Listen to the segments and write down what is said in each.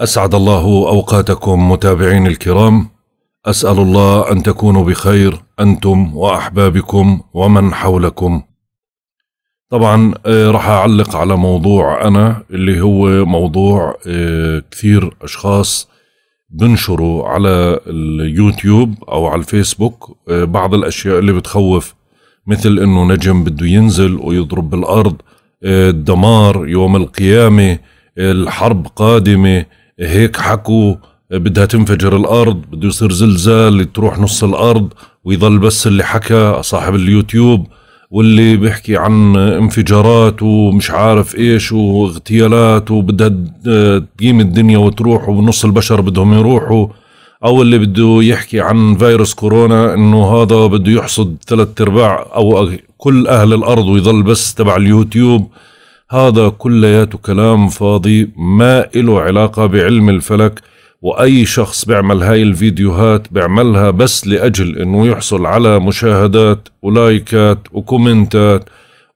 اسعد الله اوقاتكم متابعين الكرام اسال الله ان تكونوا بخير انتم واحبابكم ومن حولكم طبعا آه، رح اعلق على موضوع انا اللي هو موضوع آه، كثير اشخاص بنشروا على اليوتيوب او على الفيسبوك آه، بعض الاشياء اللي بتخوف مثل انه نجم بده ينزل ويضرب بالارض الدمار يوم القيامه الحرب قادمه هيك حكوا بدها تنفجر الارض بده يصير زلزال تروح نص الارض ويضل بس اللي حكى صاحب اليوتيوب واللي بيحكي عن انفجارات ومش عارف ايش واغتيالات وبدها تقيم الدنيا وتروح ونص البشر بدهم يروحوا او اللي بده يحكي عن فيروس كورونا انه هذا بده يحصد ثلاث ارباع او كل اهل الارض ويضل بس تبع اليوتيوب هذا كلياته كلام فاضي ما إله علاقة بعلم الفلك وأي شخص بيعمل هاي الفيديوهات بيعملها بس لأجل إنه يحصل على مشاهدات ولايكات وكومنتات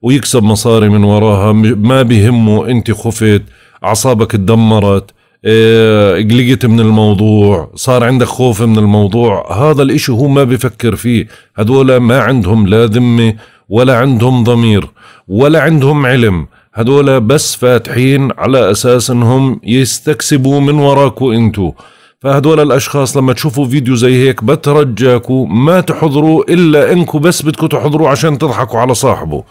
ويكسب مصاري من وراها ما بهمه أنت خفت أعصابك تدمرت إيه، قلقت من الموضوع صار عندك خوف من الموضوع هذا الإشي هو ما بفكر فيه هدول ما عندهم لا ذمة ولا عندهم ضمير ولا عندهم علم هدول بس فاتحين على أساس أنهم يستكسبوا من وراكو أنتوا فهدول الأشخاص لما تشوفوا فيديو زي هيك بترجاكوا ما تحضروا إلا انكو بس بدكو تحضروا عشان تضحكوا على صاحبه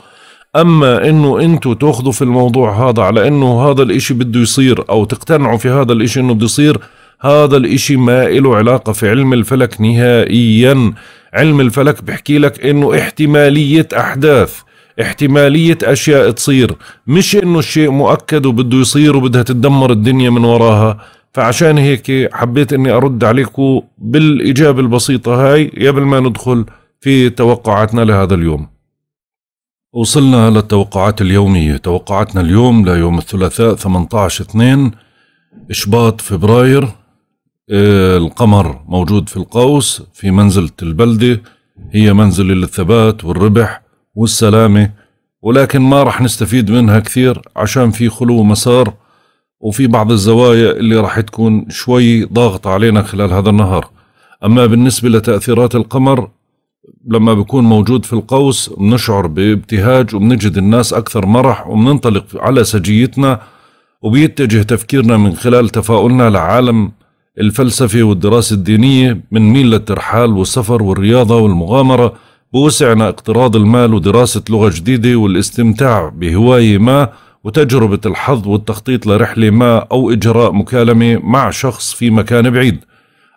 اما انه انتوا تاخذوا في الموضوع هذا على انه هذا الاشي بده يصير او تقتنعوا في هذا الاشي انه بده يصير هذا الاشي ما له علاقة في علم الفلك نهائيا علم الفلك بحكي لك انه احتمالية احداث احتمالية أشياء تصير مش إنه الشيء مؤكد وبده يصير وبدها تدمر الدنيا من وراها فعشان هيك حبيت إني أرد عليكم بالإجابة البسيطة هاي قبل ما ندخل في توقعاتنا لهذا اليوم وصلنا للتوقعات اليومية توقعاتنا اليوم ليوم الثلاثاء 18-2 شباط فبراير آه، القمر موجود في القوس في منزلة البلدة هي منزلة للثبات والربح والسلامة ولكن ما رح نستفيد منها كثير عشان في خلو مسار وفي بعض الزوايا اللي راح تكون شوي ضاغطة علينا خلال هذا النهار أما بالنسبة لتأثيرات القمر لما بيكون موجود في القوس بنشعر بابتهاج وبنجد الناس أكثر مرح وبننطلق على سجيتنا وبيتجه تفكيرنا من خلال تفاؤلنا لعالم الفلسفة والدراسة الدينية من ميل للترحال والسفر والرياضة والمغامرة بوسعنا اقتراض المال ودراسة لغة جديدة والاستمتاع بهواية ما وتجربة الحظ والتخطيط لرحلة ما أو إجراء مكالمة مع شخص في مكان بعيد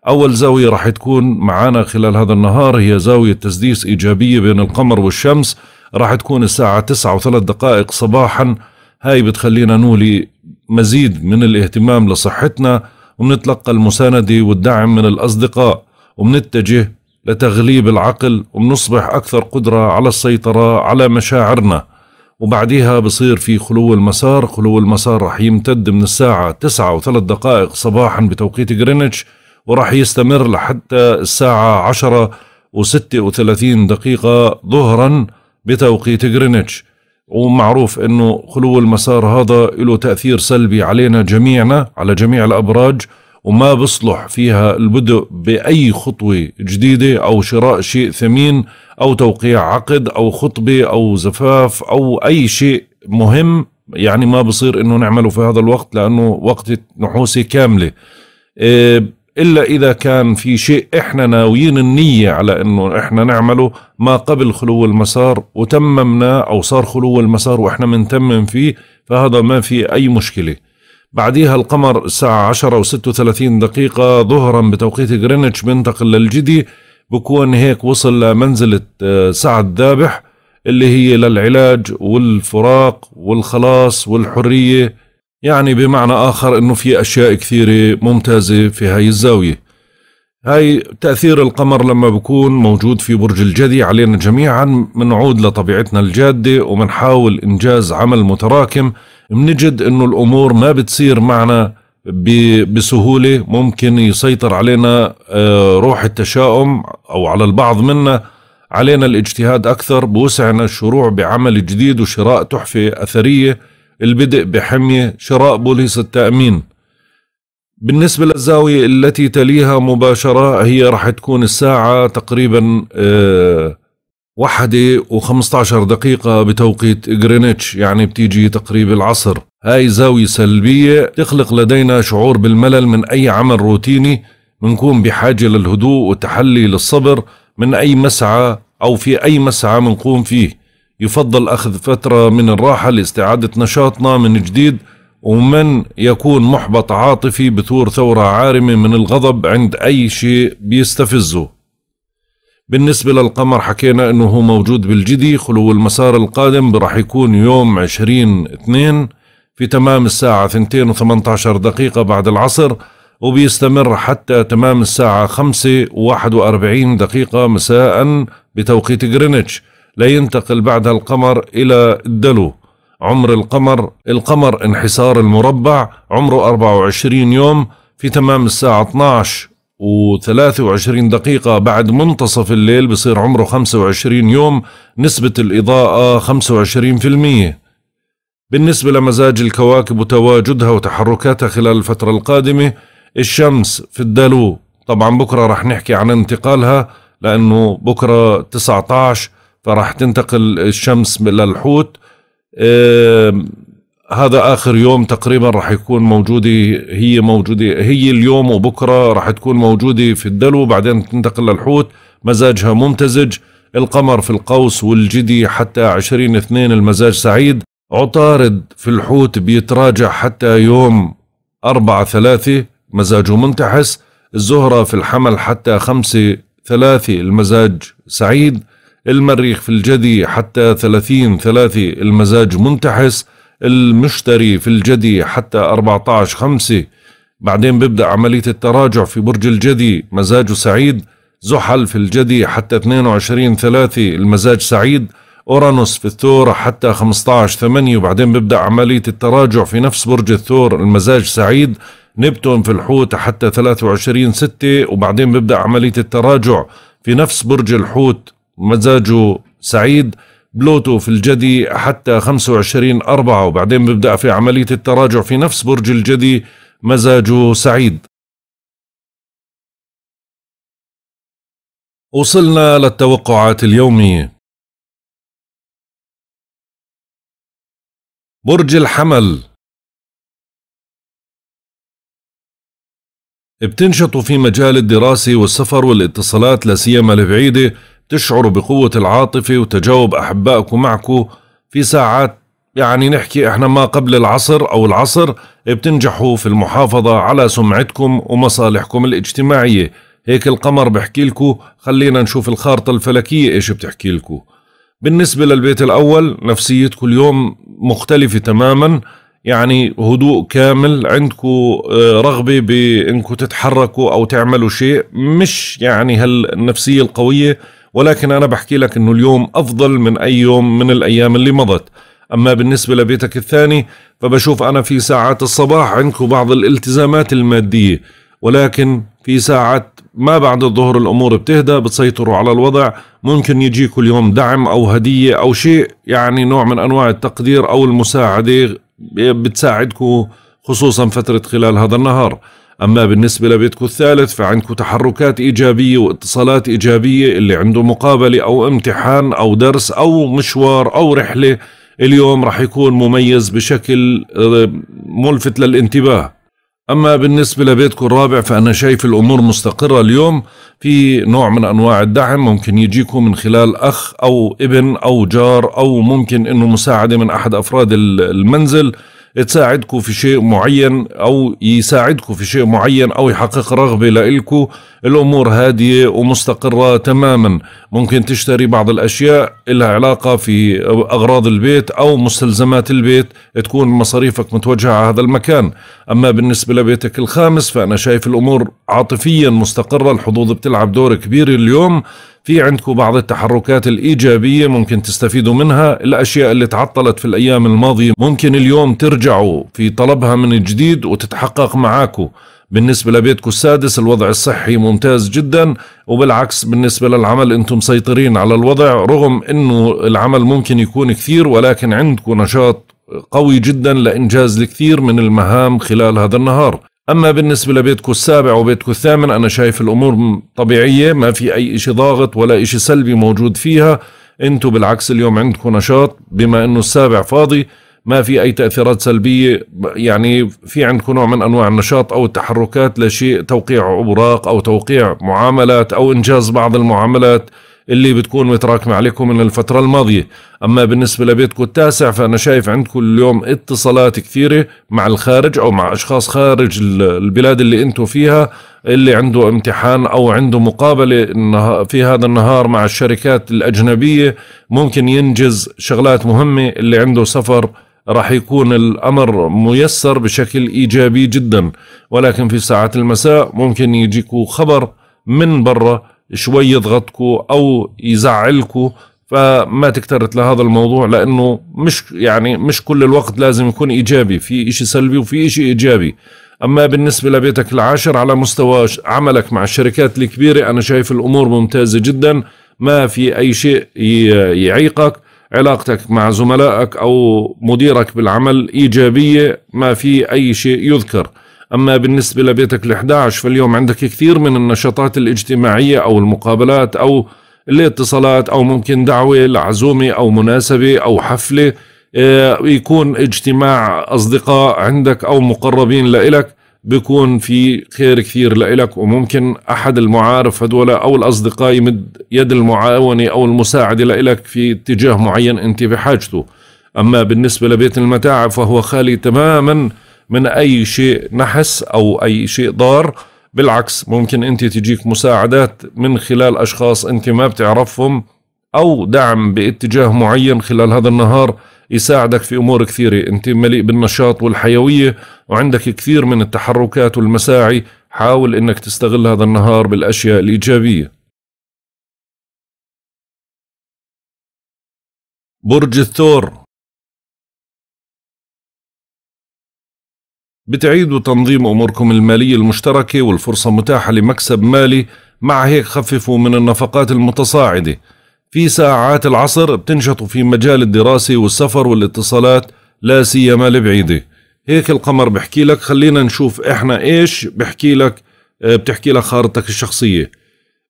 أول زاوية راح تكون معنا خلال هذا النهار هي زاوية تسديس إيجابية بين القمر والشمس راح تكون الساعة تسعة وثلاث دقائق صباحا هاي بتخلينا نولي مزيد من الاهتمام لصحتنا وبنتلقى المساندة والدعم من الأصدقاء وبنتجه لتغليب العقل وبنصبح أكثر قدرة على السيطرة على مشاعرنا وبعديها بصير في خلو المسار خلو المسار رح يمتد من الساعة تسعة وثلاث دقائق صباحا بتوقيت غرينتش ورح يستمر لحتى الساعة عشرة وستة وثلاثين دقيقة ظهرا بتوقيت غرينتش ومعروف انه خلو المسار هذا له تأثير سلبي علينا جميعنا على جميع الأبراج وما بصلح فيها البدء بأي خطوة جديدة أو شراء شيء ثمين أو توقيع عقد أو خطبة أو زفاف أو أي شيء مهم يعني ما بصير انه نعمله في هذا الوقت لانه وقت نحوسي كامله إيه، الا اذا كان في شيء احنا ناويين النيه على انه احنا نعمله ما قبل خلو المسار وتممناه او صار خلو المسار واحنا بنتمم فيه فهذا ما في اي مشكله بعديها القمر الساعة عشرة وستة وثلاثين دقيقة ظهرا بتوقيت غرينتش بينتقل للجدي بكون هيك وصل لمنزلة آه، سعد ذابح اللي هي للعلاج والفراق والخلاص والحرية يعني بمعنى آخر أنه في أشياء كثيرة ممتازة في هاي الزاوية هاي تأثير القمر لما بكون موجود في برج الجدي علينا جميعا منعود لطبيعتنا الجادة ومنحاول إنجاز عمل متراكم منجد أنه الأمور ما بتصير معنا بسهولة ممكن يسيطر علينا آه، روح التشاؤم أو على البعض منا علينا الاجتهاد أكثر بوسعنا الشروع بعمل جديد وشراء تحفة أثرية البدء بحمية شراء بوليس التأمين بالنسبة للزاوية التي تليها مباشرة هي راح تكون الساعة تقريبا آه، واحده وخمسة عشر دقيقة بتوقيت غرينتش يعني بتيجي تقريب العصر هاي زاوية سلبية تخلق لدينا شعور بالملل من أي عمل روتيني منكون بحاجة للهدوء والتحلي للصبر من أي مسعى أو في أي مسعى منقوم فيه يفضل أخذ فترة من الراحة لاستعادة نشاطنا من جديد ومن يكون محبط عاطفي بثور ثورة عارمة من الغضب عند أي شيء بيستفزه بالنسبة للقمر حكينا أنه هو موجود بالجدي خلو المسار القادم رح يكون يوم عشرين اثنين في تمام الساعة ثنتين وثمانية عشر دقيقة بعد العصر وبيستمر حتى تمام الساعة خمسة وواحد وأربعين دقيقة مساء بتوقيت غرينتش لينتقل بعدها القمر إلى الدلو عمر القمر القمر انحسار المربع عمره 24 يوم في تمام الساعة 12 و23 دقيقة بعد منتصف الليل بصير عمره 25 يوم نسبة الإضاءة 25% بالنسبة لمزاج الكواكب وتواجدها وتحركاتها خلال الفترة القادمة الشمس في الدلو طبعا بكرة رح نحكي عن انتقالها لأنه بكرة 19 فرح تنتقل الشمس للحوت هذا اخر يوم تقريبا راح يكون موجوده هي موجوده هي اليوم وبكره راح تكون موجوده في الدلو بعدين تنتقل للحوت مزاجها ممتزج القمر في القوس والجدي حتى 20 اثنين المزاج سعيد عطارد في الحوت بيتراجع حتى يوم أربعة ثلاثة مزاجه منتحس الزهرة في الحمل حتى خمسة ثلاثة المزاج سعيد المريخ في الجدي حتى 30 3 المزاج منتحس المشتري في الجدي حتى 14 5 بعدين ببدأ عملية التراجع في برج الجدي مزاجه سعيد زحل في الجدي حتى 22 3 المزاج سعيد أورانوس في الثور حتى 15 8 وبعدين ببدأ عملية التراجع في نفس برج الثور المزاج سعيد نبتون في الحوت حتى 23 6 وبعدين ببدأ عملية التراجع في نفس برج الحوت مزاجه سعيد بلوتو في الجدي حتى 25 أربعة وبعدين بيبدأ في عملية التراجع في نفس برج الجدي مزاجه سعيد وصلنا للتوقعات اليومية برج الحمل بتنشطوا في مجال الدراسة والسفر والاتصالات لا سيما البعيدة تشعروا بقوة العاطفة وتجاوب أحبائك معكو في ساعات يعني نحكي احنا ما قبل العصر او العصر بتنجحوا في المحافظة على سمعتكم ومصالحكم الاجتماعية هيك القمر بحكي لكم خلينا نشوف الخارطة الفلكية ايش بتحكي لكم بالنسبة للبيت الاول نفسيتكم اليوم مختلفة تماما يعني هدوء كامل عندكم آه، رغبة بانكم تتحركوا او تعملوا شيء مش يعني هالنفسية القوية ولكن أنا بحكي لك أنه اليوم أفضل من أي يوم من الأيام اللي مضت أما بالنسبة لبيتك الثاني فبشوف أنا في ساعات الصباح عندكم بعض الالتزامات المادية ولكن في ساعات ما بعد الظهر الأمور بتهدى بتسيطروا على الوضع ممكن يجيكم اليوم دعم أو هدية أو شيء يعني نوع من أنواع التقدير أو المساعدة بتساعدكم خصوصا فترة خلال هذا النهار أما بالنسبة لبيتكم الثالث فعندكم تحركات إيجابية واتصالات إيجابية اللي عنده مقابلة أو امتحان أو درس أو مشوار أو رحلة اليوم رح يكون مميز بشكل آه، ملفت للانتباه أما بالنسبة لبيتكم الرابع فأنا شايف الأمور مستقرة اليوم في نوع من أنواع الدعم ممكن يجيكم من خلال أخ أو ابن أو جار أو ممكن أنه مساعدة من أحد أفراد المنزل تساعدكم في شيء معين او يساعدكم في شيء معين او يحقق رغبه لإلكم الامور هاديه ومستقره تماما ممكن تشتري بعض الاشياء لها علاقه في اغراض البيت او مستلزمات البيت تكون مصاريفك متوجهه على هذا المكان اما بالنسبه لبيتك الخامس فانا شايف الامور عاطفيا مستقره الحظوظ بتلعب دور كبير اليوم في عندكم بعض التحركات الإيجابية ممكن تستفيدوا منها الأشياء اللي تعطلت في الأيام الماضية ممكن اليوم ترجعوا في طلبها من جديد وتتحقق معاكم بالنسبة لبيتكم السادس الوضع الصحي ممتاز جدا وبالعكس بالنسبة للعمل انتم مسيطرين على الوضع رغم انه العمل ممكن يكون كثير ولكن عندكم نشاط قوي جدا لإنجاز الكثير من المهام خلال هذا النهار أما بالنسبة لبيتكم السابع وبيتكم الثامن أنا شايف الأمور طبيعية ما في أي إشي ضاغط ولا إشي سلبي موجود فيها أنتوا بالعكس اليوم عندكم نشاط بما أنه السابع فاضي ما في أي تأثيرات سلبية يعني في عندكم نوع من أنواع النشاط أو التحركات لشيء توقيع أوراق أو توقيع معاملات أو إنجاز بعض المعاملات اللي بتكون متراكمة عليكم من الفترة الماضية أما بالنسبة لبيتكم التاسع فأنا شايف عندكم اليوم اتصالات كثيرة مع الخارج أو مع أشخاص خارج البلاد اللي أنتوا فيها اللي عنده امتحان أو عنده مقابلة في هذا النهار مع الشركات الأجنبية ممكن ينجز شغلات مهمة اللي عنده سفر راح يكون الأمر ميسر بشكل إيجابي جدا ولكن في ساعات المساء ممكن يجيكوا خبر من برا شوي يضغطكم او يزعلكم فما تكترت لهذا الموضوع لانه مش يعني مش كل الوقت لازم يكون ايجابي في اشي سلبي وفي اشي ايجابي اما بالنسبه لبيتك العاشر على مستوى عملك مع الشركات الكبيره انا شايف الامور ممتازه جدا ما في اي شيء يعيقك علاقتك مع زملائك او مديرك بالعمل ايجابيه ما في اي شيء يذكر أما بالنسبة لبيتك ال11 فاليوم عندك كثير من النشاطات الاجتماعية أو المقابلات أو الاتصالات أو ممكن دعوة لعزومة أو مناسبة أو حفلة آه، يكون اجتماع أصدقاء عندك أو مقربين لإلك بيكون في خير كثير لإلك وممكن أحد المعارف هدول أو الأصدقاء يمد يد المعاونة أو المساعدة لإلك في اتجاه معين أنت بحاجته أما بالنسبة لبيت المتاعب فهو خالي تماماً من اي شيء نحس او اي شيء ضار بالعكس ممكن انت تجيك مساعدات من خلال اشخاص انت ما بتعرفهم او دعم باتجاه معين خلال هذا النهار يساعدك في امور كثيره انت مليء بالنشاط والحيويه وعندك كثير من التحركات والمساعي حاول انك تستغل هذا النهار بالاشياء الايجابيه برج الثور بتعيدوا تنظيم أموركم المالية المشتركة والفرصة متاحة لمكسب مالي مع هيك خففوا من النفقات المتصاعدة في ساعات العصر بتنشطوا في مجال الدراسة والسفر والاتصالات لا سيما البعيدة هيك القمر بحكي لك خلينا نشوف احنا ايش بحكي لك آه، بتحكي لك خارطتك الشخصية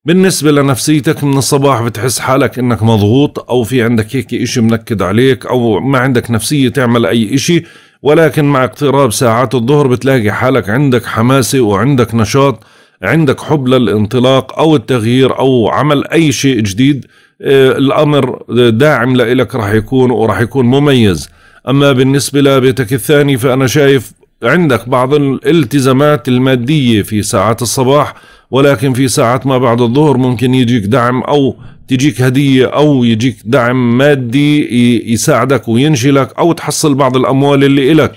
بالنسبة لنفسيتك من الصباح بتحس حالك انك مضغوط او في عندك هيك اشي منكد عليك او ما عندك نفسية تعمل اي اشي ولكن مع اقتراب ساعات الظهر بتلاقي حالك عندك حماسة وعندك نشاط عندك حب للانطلاق او التغيير او عمل اي شيء جديد آه، الامر داعم لإلك رح يكون ورح يكون مميز اما بالنسبه لبيتك الثاني فانا شايف عندك بعض الالتزامات المادية في ساعات الصباح ولكن في ساعات ما بعد الظهر ممكن يجيك دعم أو تجيك هدية أو يجيك دعم مادي يساعدك وينشلك أو تحصل بعض الأموال اللي إلك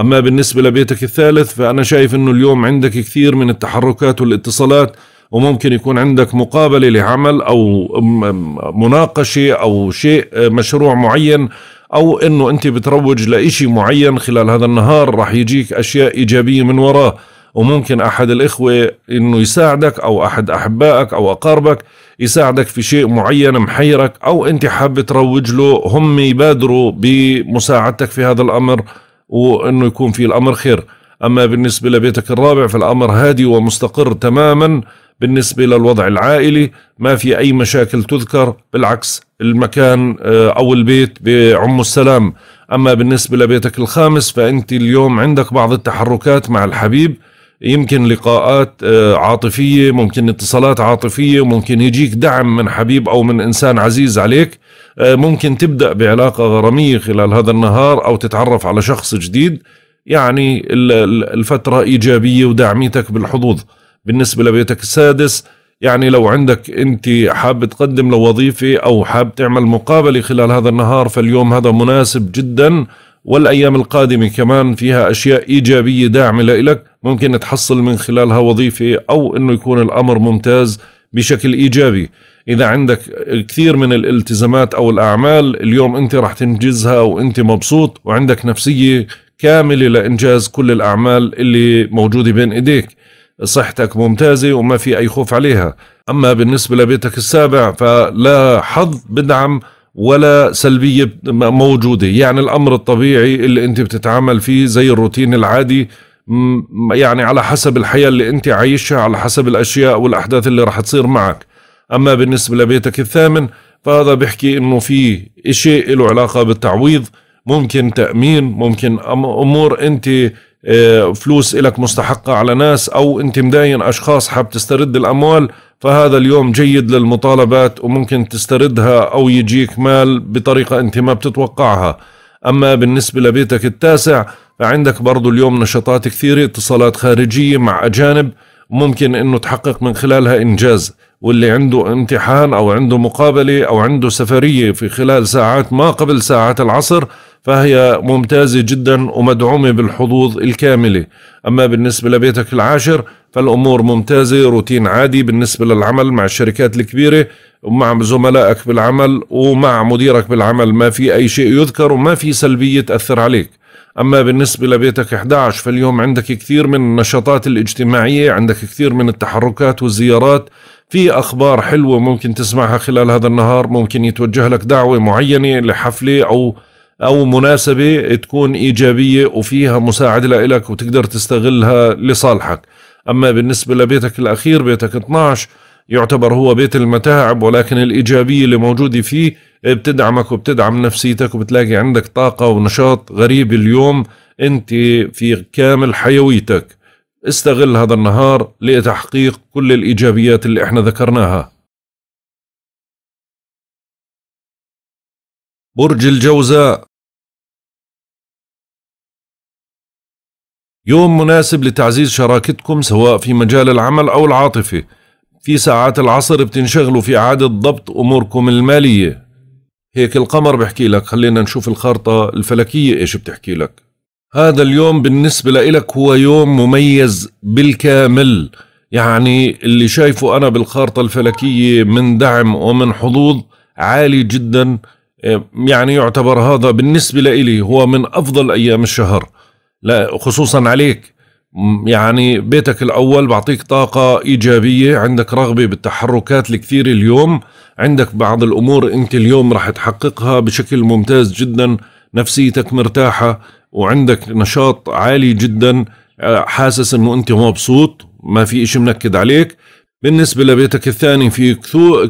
أما بالنسبة لبيتك الثالث فأنا شايف أنه اليوم عندك كثير من التحركات والاتصالات وممكن يكون عندك مقابلة لعمل أو مناقشة أو شيء مشروع معين او انه انت بتروج لإشي معين خلال هذا النهار رح يجيك اشياء ايجابيه من وراه وممكن احد الاخوه انه يساعدك او احد احبائك او اقاربك يساعدك في شيء معين محيرك او انت حاب تروج له هم يبادروا بمساعدتك في هذا الامر وانه يكون في الامر خير اما بالنسبه لبيتك الرابع فالامر هادي ومستقر تماما بالنسبة للوضع العائلي ما في أي مشاكل تذكر بالعكس المكان آه، أو البيت بعم السلام أما بالنسبة لبيتك الخامس فأنت اليوم عندك بعض التحركات مع الحبيب يمكن لقاءات آه، عاطفية ممكن اتصالات عاطفية ممكن يجيك دعم من حبيب أو من إنسان عزيز عليك آه، ممكن تبدأ بعلاقة غرامية خلال هذا النهار أو تتعرف على شخص جديد يعني الفترة إيجابية وداعميتك بالحظوظ بالنسبة لبيتك السادس يعني لو عندك انت حاب تقدم لوظيفة او حاب تعمل مقابلة خلال هذا النهار فاليوم هذا مناسب جدا والايام القادمة كمان فيها اشياء ايجابية داعمة لإلك ممكن تحصل من خلالها وظيفة او انه يكون الامر ممتاز بشكل ايجابي اذا عندك كثير من الالتزامات او الاعمال اليوم انت راح تنجزها وانت مبسوط وعندك نفسية كاملة لانجاز كل الاعمال اللي موجودة بين ايديك صحتك ممتازة وما في أي خوف عليها أما بالنسبة لبيتك السابع فلا حظ بدعم ولا سلبية موجودة يعني الأمر الطبيعي اللي أنت بتتعامل فيه زي الروتين العادي يعني على حسب الحياة اللي أنت عايشها على حسب الأشياء والأحداث اللي رح تصير معك أما بالنسبة لبيتك الثامن فهذا بيحكي أنه في شيء له علاقة بالتعويض ممكن تأمين ممكن أمور أنت آه، فلوس إلك مستحقة على ناس أو أنت مداين أشخاص حاب تسترد الأموال فهذا اليوم جيد للمطالبات وممكن تستردها أو يجيك مال بطريقة أنت ما بتتوقعها أما بالنسبة لبيتك التاسع فعندك برضو اليوم نشاطات كثيرة اتصالات خارجية مع أجانب ممكن أنه تحقق من خلالها إنجاز واللي عنده امتحان أو عنده مقابلة أو عنده سفرية في خلال ساعات ما قبل ساعات العصر فهي ممتازة جدا ومدعومة بالحظوظ الكاملة أما بالنسبة لبيتك العاشر فالأمور ممتازة روتين عادي بالنسبة للعمل مع الشركات الكبيرة ومع زملائك بالعمل ومع مديرك بالعمل ما في أي شيء يذكر وما في سلبية تأثر عليك أما بالنسبة لبيتك 11 فاليوم عندك كثير من النشاطات الاجتماعية عندك كثير من التحركات والزيارات في أخبار حلوة ممكن تسمعها خلال هذا النهار ممكن يتوجه لك دعوة معينة لحفلة أو او مناسبه تكون ايجابيه وفيها مساعده لإلك وتقدر تستغلها لصالحك اما بالنسبه لبيتك الاخير بيتك 12 يعتبر هو بيت المتاعب ولكن الإيجابية اللي موجودة فيه بتدعمك وبتدعم نفسيتك وبتلاقي عندك طاقة ونشاط غريب اليوم أنت في كامل حيويتك استغل هذا النهار لتحقيق كل الإيجابيات اللي احنا ذكرناها برج الجوزاء يوم مناسب لتعزيز شراكتكم سواء في مجال العمل أو العاطفة في ساعات العصر بتنشغلوا في إعادة ضبط أموركم المالية هيك القمر بحكي لك خلينا نشوف الخارطة الفلكية إيش بتحكي لك هذا اليوم بالنسبة لإلك هو يوم مميز بالكامل يعني اللي شايفه أنا بالخارطة الفلكية من دعم ومن حظوظ عالي جدا إيه، يعني يعتبر هذا بالنسبة لإلي هو من أفضل أيام الشهر لا خصوصا عليك يعني بيتك الأول بعطيك طاقة إيجابية عندك رغبة بالتحركات الكثير اليوم عندك بعض الأمور أنت اليوم رح تحققها بشكل ممتاز جدا نفسيتك مرتاحة وعندك نشاط عالي جدا آه، حاسس أنه أنت مبسوط ما في إشي منكد عليك بالنسبة لبيتك الثاني في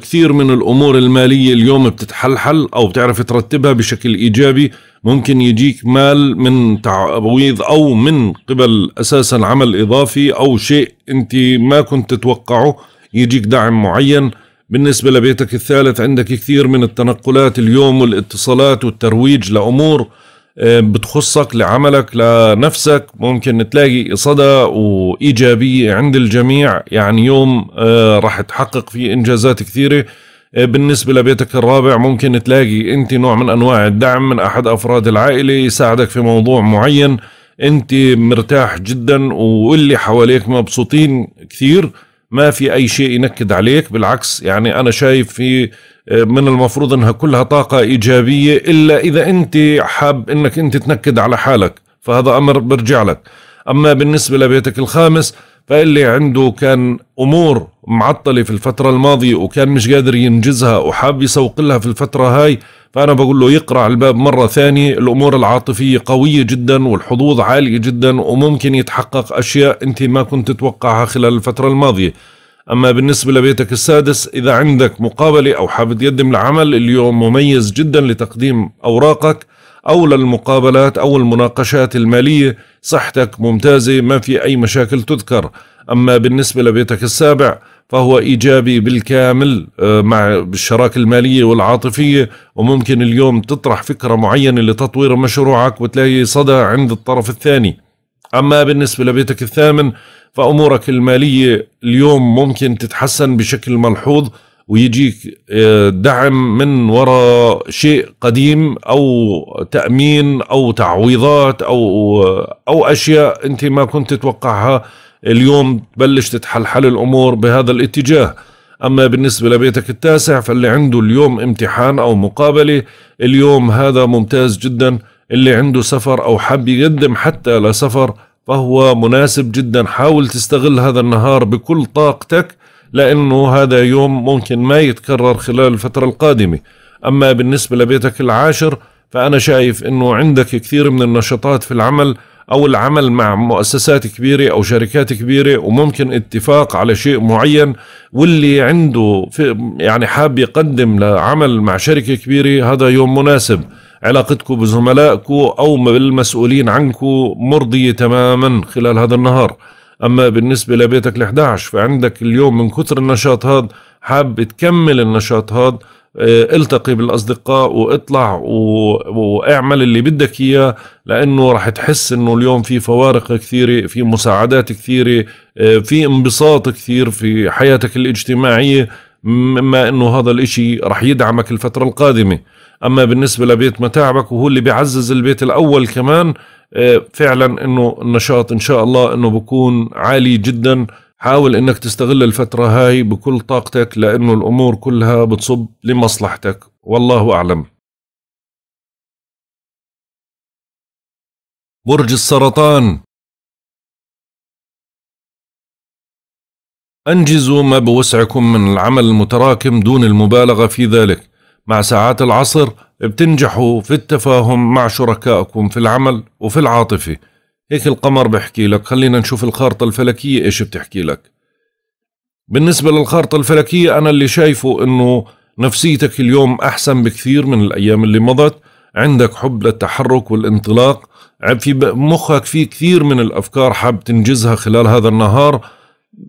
كثير من الأمور المالية اليوم بتتحلحل أو بتعرف ترتبها بشكل إيجابي ممكن يجيك مال من تعويض أو من قبل أساسا عمل إضافي أو شيء أنت ما كنت تتوقعه يجيك دعم معين بالنسبة لبيتك الثالث عندك كثير من التنقلات اليوم والاتصالات والترويج لأمور آه، بتخصك لعملك لنفسك ممكن تلاقي صدى وإيجابية عند الجميع يعني يوم آه، راح تحقق فيه إنجازات كثيرة آه، بالنسبة لبيتك الرابع ممكن تلاقي أنت نوع من أنواع الدعم من أحد أفراد العائلة يساعدك في موضوع معين أنت مرتاح جدا واللي حواليك مبسوطين كثير ما في اي شيء ينكد عليك بالعكس يعني انا شايف في من المفروض انها كلها طاقة ايجابية الا اذا انت حاب انك انت تنكد على حالك فهذا امر برجع لك اما بالنسبة لبيتك الخامس فاللي عنده كان امور معطلة في الفترة الماضية وكان مش قادر ينجزها وحاب يسوق لها في الفترة هاي فانا بقول له يقرع الباب مرة ثانية الامور العاطفية قوية جدا والحظوظ عالية جدا وممكن يتحقق اشياء انت ما كنت تتوقعها خلال الفترة الماضية أما بالنسبة لبيتك السادس إذا عندك مقابلة أو حابب تقدم لعمل اليوم مميز جدا لتقديم أوراقك أو للمقابلات أو المناقشات المالية صحتك ممتازة ما في أي مشاكل تذكر أما بالنسبة لبيتك السابع فهو إيجابي بالكامل آه، مع الشراكة المالية والعاطفية وممكن اليوم تطرح فكرة معينة لتطوير مشروعك وتلاقي صدى عند الطرف الثاني أما بالنسبة لبيتك الثامن فأمورك المالية اليوم ممكن تتحسن بشكل ملحوظ ويجيك آه، دعم من وراء شيء قديم او تامين او تعويضات او آه، او اشياء انت ما كنت تتوقعها اليوم تبلش تتحلحل الامور بهذا الاتجاه اما بالنسبه لبيتك التاسع فاللي عنده اليوم امتحان او مقابله اليوم هذا ممتاز جدا اللي عنده سفر أو حب يقدم حتى لسفر فهو مناسب جدا حاول تستغل هذا النهار بكل طاقتك لأنه هذا يوم ممكن ما يتكرر خلال الفترة القادمة أما بالنسبة لبيتك العاشر فأنا شايف أنه عندك كثير من النشاطات في العمل أو العمل مع مؤسسات كبيرة أو شركات كبيرة وممكن اتفاق على شيء معين واللي عنده في يعني حاب يقدم لعمل مع شركة كبيرة هذا يوم مناسب علاقتكم بزملائكم أو بالمسؤولين عنكم مرضية تماما خلال هذا النهار أما بالنسبة لبيتك ال11 فعندك اليوم من كثر النشاط هذا حاب تكمل النشاط هذا آه، التقي بالاصدقاء واطلع و... واعمل اللي بدك اياه لانه رح تحس انه اليوم في فوارق كثيره في مساعدات كثيره آه، في انبساط كثير في حياتك الاجتماعيه مما انه هذا الاشي رح يدعمك الفتره القادمه اما بالنسبه لبيت متاعبك وهو اللي بيعزز البيت الاول كمان آه، فعلا انه النشاط ان شاء الله انه بكون عالي جدا حاول انك تستغل الفتره هاي بكل طاقتك لانه الامور كلها بتصب لمصلحتك والله اعلم برج السرطان انجزوا ما بوسعكم من العمل المتراكم دون المبالغه في ذلك مع ساعات العصر بتنجحوا في التفاهم مع شركائكم في العمل وفي العاطفة هيك القمر بحكي لك خلينا نشوف الخارطة الفلكية ايش بتحكي لك بالنسبة للخارطة الفلكية أنا اللي شايفه أنه نفسيتك اليوم أحسن بكثير من الأيام اللي مضت عندك حب للتحرك والانطلاق في مخك في كثير من الأفكار حاب تنجزها خلال هذا النهار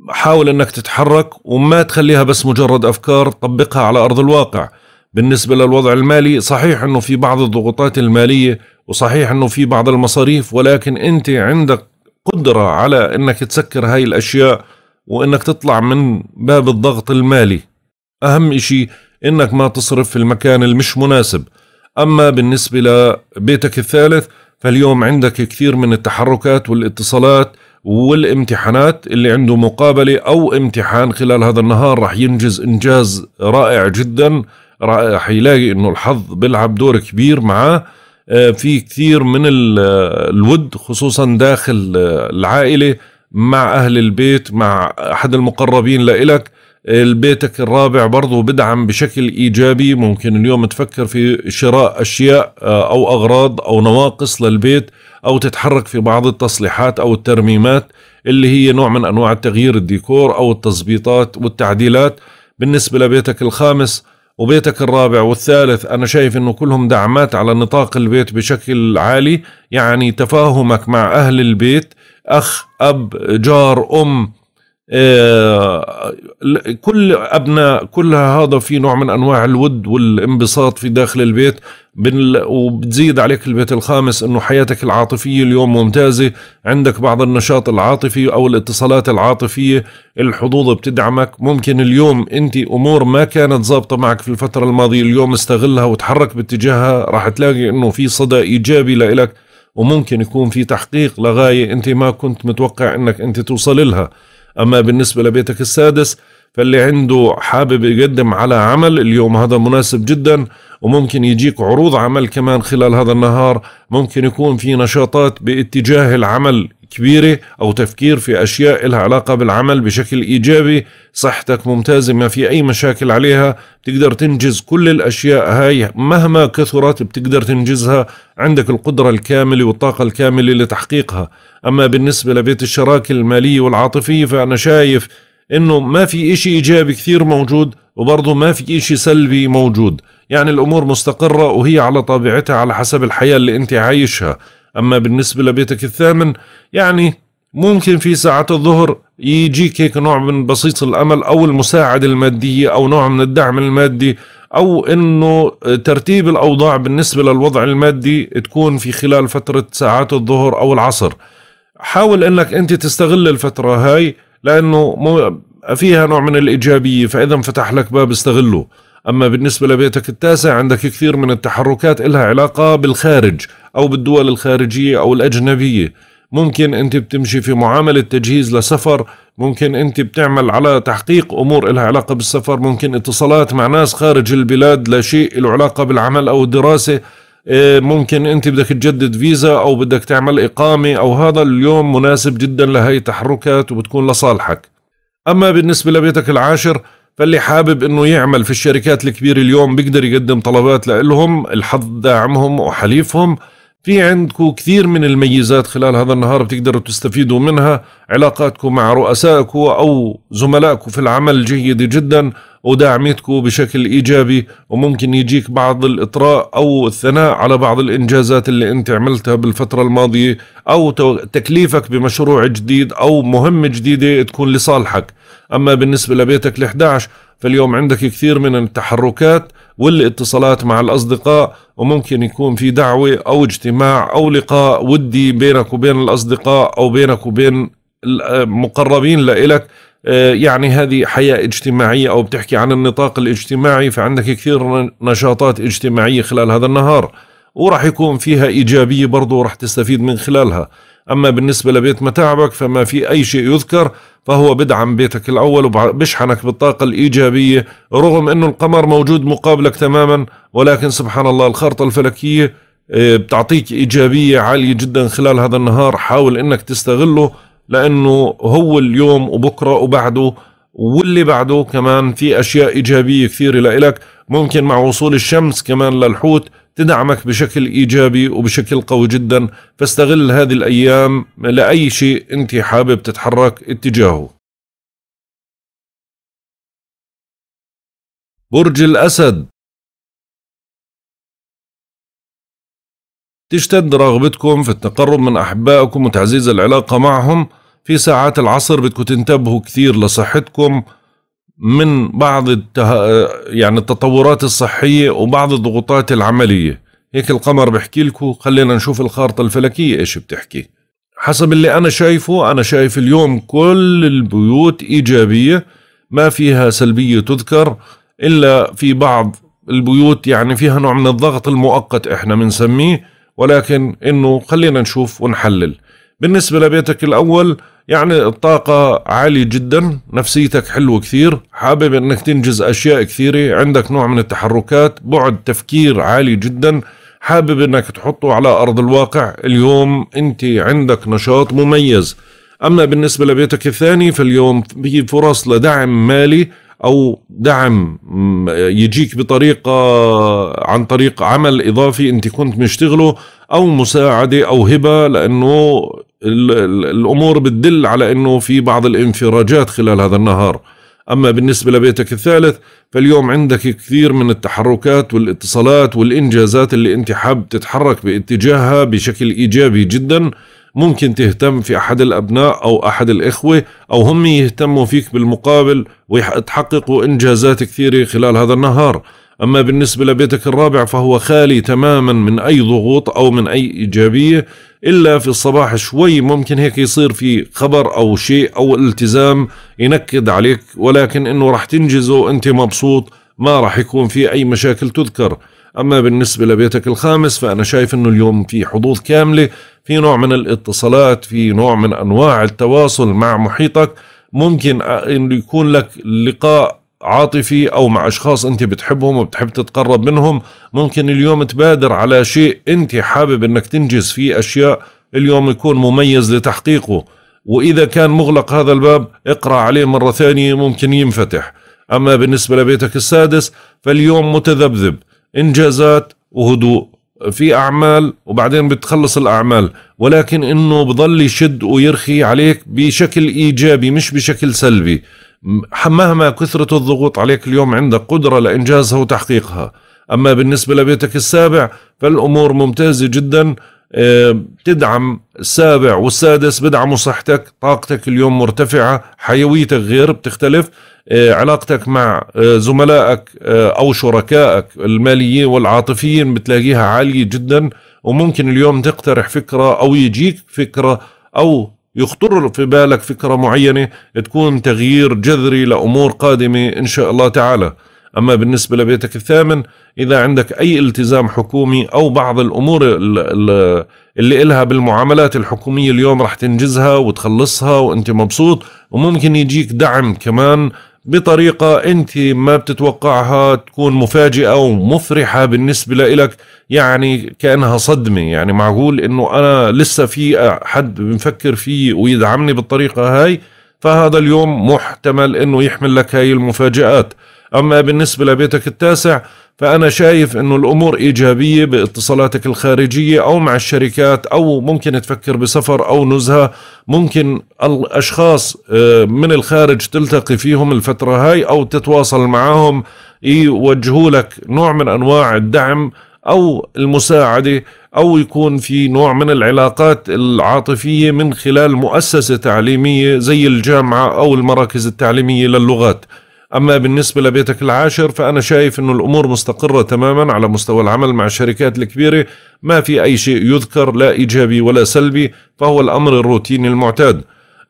حاول أنك تتحرك وما تخليها بس مجرد أفكار طبقها على أرض الواقع بالنسبة للوضع المالي صحيح أنه في بعض الضغوطات المالية وصحيح أنه في بعض المصاريف ولكن أنت عندك قدرة على أنك تسكر هاي الأشياء وأنك تطلع من باب الضغط المالي أهم إشي أنك ما تصرف في المكان المش مناسب أما بالنسبة لبيتك الثالث فاليوم عندك كثير من التحركات والاتصالات والامتحانات اللي عنده مقابلة أو امتحان خلال هذا النهار رح ينجز إنجاز رائع جداً راح يلاقي انه الحظ بيلعب دور كبير معاه آه، في كثير من الود خصوصا داخل آه، العائله مع اهل البيت مع احد المقربين لإلك البيتك الرابع برضه بدعم بشكل ايجابي ممكن اليوم تفكر في شراء اشياء آه، او اغراض او نواقص للبيت او تتحرك في بعض التصليحات او الترميمات اللي هي نوع من انواع التغيير الديكور او التظبيطات والتعديلات بالنسبه لبيتك الخامس وبيتك الرابع والثالث أنا شايف أنه كلهم دعمات على نطاق البيت بشكل عالي يعني تفاهمك مع أهل البيت أخ أب جار أم آه، كل ابناء كلها هذا في نوع من انواع الود والانبساط في داخل البيت وبتزيد عليك البيت الخامس انه حياتك العاطفيه اليوم ممتازه عندك بعض النشاط العاطفي او الاتصالات العاطفيه الحظوظ بتدعمك ممكن اليوم انت امور ما كانت ظابطه معك في الفتره الماضيه اليوم استغلها وتحرك باتجاهها راح تلاقي انه في صدى ايجابي لإلك وممكن يكون في تحقيق لغايه انت ما كنت متوقع انك انت توصل لها أما بالنسبة لبيتك السادس فاللي عنده حابب يقدم على عمل اليوم هذا مناسب جداً وممكن يجيك عروض عمل كمان خلال هذا النهار ممكن يكون في نشاطات باتجاه العمل كبيرة أو تفكير في أشياء لها علاقة بالعمل بشكل إيجابي صحتك ممتازة ما في أي مشاكل عليها بتقدر تنجز كل الأشياء هاي مهما كثرت بتقدر تنجزها عندك القدرة الكاملة والطاقة الكاملة لتحقيقها أما بالنسبة لبيت الشراكة المالية والعاطفية فأنا شايف إنه ما في إشي إيجابي كثير موجود وبرضه ما في إشي سلبي موجود يعني الأمور مستقرة وهي على طبيعتها على حسب الحياة اللي أنت عايشها أما بالنسبة لبيتك الثامن يعني ممكن في ساعات الظهر يجيك هيك نوع من بسيط الأمل أو المساعدة المادية أو نوع من الدعم المادي أو أنه ترتيب الأوضاع بالنسبة للوضع المادي تكون في خلال فترة ساعات الظهر أو العصر حاول أنك أنت تستغل الفترة هاي لأنه فيها نوع من الإيجابية فإذا انفتح لك باب استغله أما بالنسبة لبيتك التاسع عندك كثير من التحركات إلها علاقة بالخارج أو بالدول الخارجية أو الأجنبية ممكن أنت بتمشي في معاملة تجهيز لسفر ممكن أنت بتعمل على تحقيق أمور إلها علاقة بالسفر ممكن اتصالات مع ناس خارج البلاد لشيء له علاقة بالعمل أو الدراسة آه، ممكن انت بدك تجدد فيزا او بدك تعمل اقامه او هذا اليوم مناسب جدا لهي التحركات وبتكون لصالحك اما بالنسبه لبيتك العاشر فاللي حابب انه يعمل في الشركات الكبيره اليوم بيقدر يقدم طلبات لهم الحظ داعمهم وحليفهم في عندكم كثير من الميزات خلال هذا النهار بتقدروا تستفيدوا منها علاقاتكم مع رؤسائكم او زملائكم في العمل جيده جدا وداعمتكم بشكل إيجابي وممكن يجيك بعض الإطراء أو الثناء على بعض الإنجازات اللي أنت عملتها بالفترة الماضية أو تكليفك بمشروع جديد أو مهمة جديدة تكون لصالحك أما بالنسبة لبيتك ال11 فاليوم عندك كثير من التحركات والاتصالات مع الأصدقاء وممكن يكون في دعوة أو اجتماع أو لقاء ودي بينك وبين الأصدقاء أو بينك وبين المقربين لإلك آه، يعني هذه حياة اجتماعية أو بتحكي عن النطاق الاجتماعي فعندك كثير نشاطات اجتماعية خلال هذا النهار وراح يكون فيها إيجابية برضه وراح تستفيد من خلالها أما بالنسبة لبيت متاعبك فما في أي شيء يذكر فهو بدعم بيتك الأول وبشحنك بالطاقة الإيجابية رغم أنه القمر موجود مقابلك تماما ولكن سبحان الله الخارطة الفلكية آه، بتعطيك إيجابية عالية جدا خلال هذا النهار حاول أنك تستغله لانه هو اليوم وبكره وبعده واللي بعده كمان في اشياء ايجابيه كثيره لإلك ممكن مع وصول الشمس كمان للحوت تدعمك بشكل ايجابي وبشكل قوي جدا فاستغل هذه الايام لاي شيء انت حابب تتحرك اتجاهه برج الاسد تشتد رغبتكم في التقرب من احبائكم وتعزيز العلاقه معهم في ساعات العصر بدكم تنتبهوا كثير لصحتكم من بعض التها... يعني التطورات الصحية وبعض الضغوطات العملية هيك القمر بحكي لكم خلينا نشوف الخارطة الفلكية ايش بتحكي حسب اللي انا شايفه انا شايف اليوم كل البيوت ايجابية ما فيها سلبية تذكر الا في بعض البيوت يعني فيها نوع من الضغط المؤقت احنا بنسميه ولكن انه خلينا نشوف ونحلل بالنسبة لبيتك الأول يعني الطاقة عالية جدا نفسيتك حلوة كثير حابب أنك تنجز أشياء كثيرة عندك نوع من التحركات بعد تفكير عالي جدا حابب أنك تحطه على أرض الواقع اليوم أنت عندك نشاط مميز أما بالنسبة لبيتك الثاني فاليوم في فرص لدعم مالي او دعم يجيك بطريقه عن طريق عمل اضافي انت كنت مشتغله او مساعده او هبه لانه الامور بتدل على انه في بعض الانفراجات خلال هذا النهار اما بالنسبه لبيتك الثالث فاليوم عندك كثير من التحركات والاتصالات والانجازات اللي انت حاب تتحرك باتجاهها بشكل ايجابي جدا ممكن تهتم في احد الابناء او احد الاخوه او هم يهتموا فيك بالمقابل ويتحققوا انجازات كثيره خلال هذا النهار اما بالنسبه لبيتك الرابع فهو خالي تماما من اي ضغوط او من اي ايجابيه الا في الصباح شوي ممكن هيك يصير في خبر او شيء او التزام ينكد عليك ولكن انه راح تنجزه انت مبسوط ما راح يكون في اي مشاكل تذكر اما بالنسبه لبيتك الخامس فانا شايف انه اليوم في حظوظ كامله في نوع من الاتصالات في نوع من انواع التواصل مع محيطك ممكن انه يكون لك لقاء عاطفي او مع اشخاص انت بتحبهم وبتحب تتقرب منهم ممكن اليوم تبادر على شيء انت حابب انك تنجز فيه اشياء اليوم يكون مميز لتحقيقه واذا كان مغلق هذا الباب اقرا عليه مره ثانيه ممكن ينفتح اما بالنسبه لبيتك السادس فاليوم متذبذب انجازات وهدوء في اعمال وبعدين بتخلص الاعمال ولكن انه بضل يشد ويرخي عليك بشكل ايجابي مش بشكل سلبي مهما كثرت الضغوط عليك اليوم عندك قدرة لإنجازها وتحقيقها أما بالنسبة لبيتك السابع فالأمور ممتازة جدا آه، تدعم السابع والسادس بدعموا صحتك طاقتك اليوم مرتفعة حيويتك غير بتختلف آه، علاقتك مع آه، زملائك أو شركائك الماليين والعاطفيين بتلاقيها عالية جدا وممكن اليوم تقترح فكرة أو يجيك فكرة أو يخطر في بالك فكرة معينة تكون تغيير جذري لأمور قادمة إن شاء الله تعالى أما بالنسبة لبيتك الثامن إذا عندك أي التزام حكومي أو بعض الأمور اللي إلها بالمعاملات الحكومية اليوم رح تنجزها وتخلصها وأنت مبسوط وممكن يجيك دعم كمان بطريقة أنت ما بتتوقعها تكون مفاجئة ومفرحة بالنسبة لإلك يعني كأنها صدمة يعني معقول أنه أنا لسه في حد بنفكر فيه ويدعمني بالطريقة هاي فهذا اليوم محتمل أنه يحمل لك هاي المفاجآت أما بالنسبة لبيتك التاسع فأنا شايف أنه الأمور إيجابية باتصالاتك الخارجية أو مع الشركات أو ممكن تفكر بسفر أو نزهة ممكن الأشخاص آه، من الخارج تلتقي فيهم الفترة هاي أو تتواصل معهم يوجهوا لك نوع من أنواع الدعم أو المساعدة أو يكون في نوع من العلاقات العاطفية من خلال مؤسسة تعليمية زي الجامعة أو المراكز التعليمية للغات أما بالنسبة لبيتك العاشر فأنا شايف أنه الأمور مستقرة تماما على مستوى العمل مع الشركات الكبيرة ما في أي شيء يذكر لا إيجابي ولا سلبي فهو الأمر الروتيني المعتاد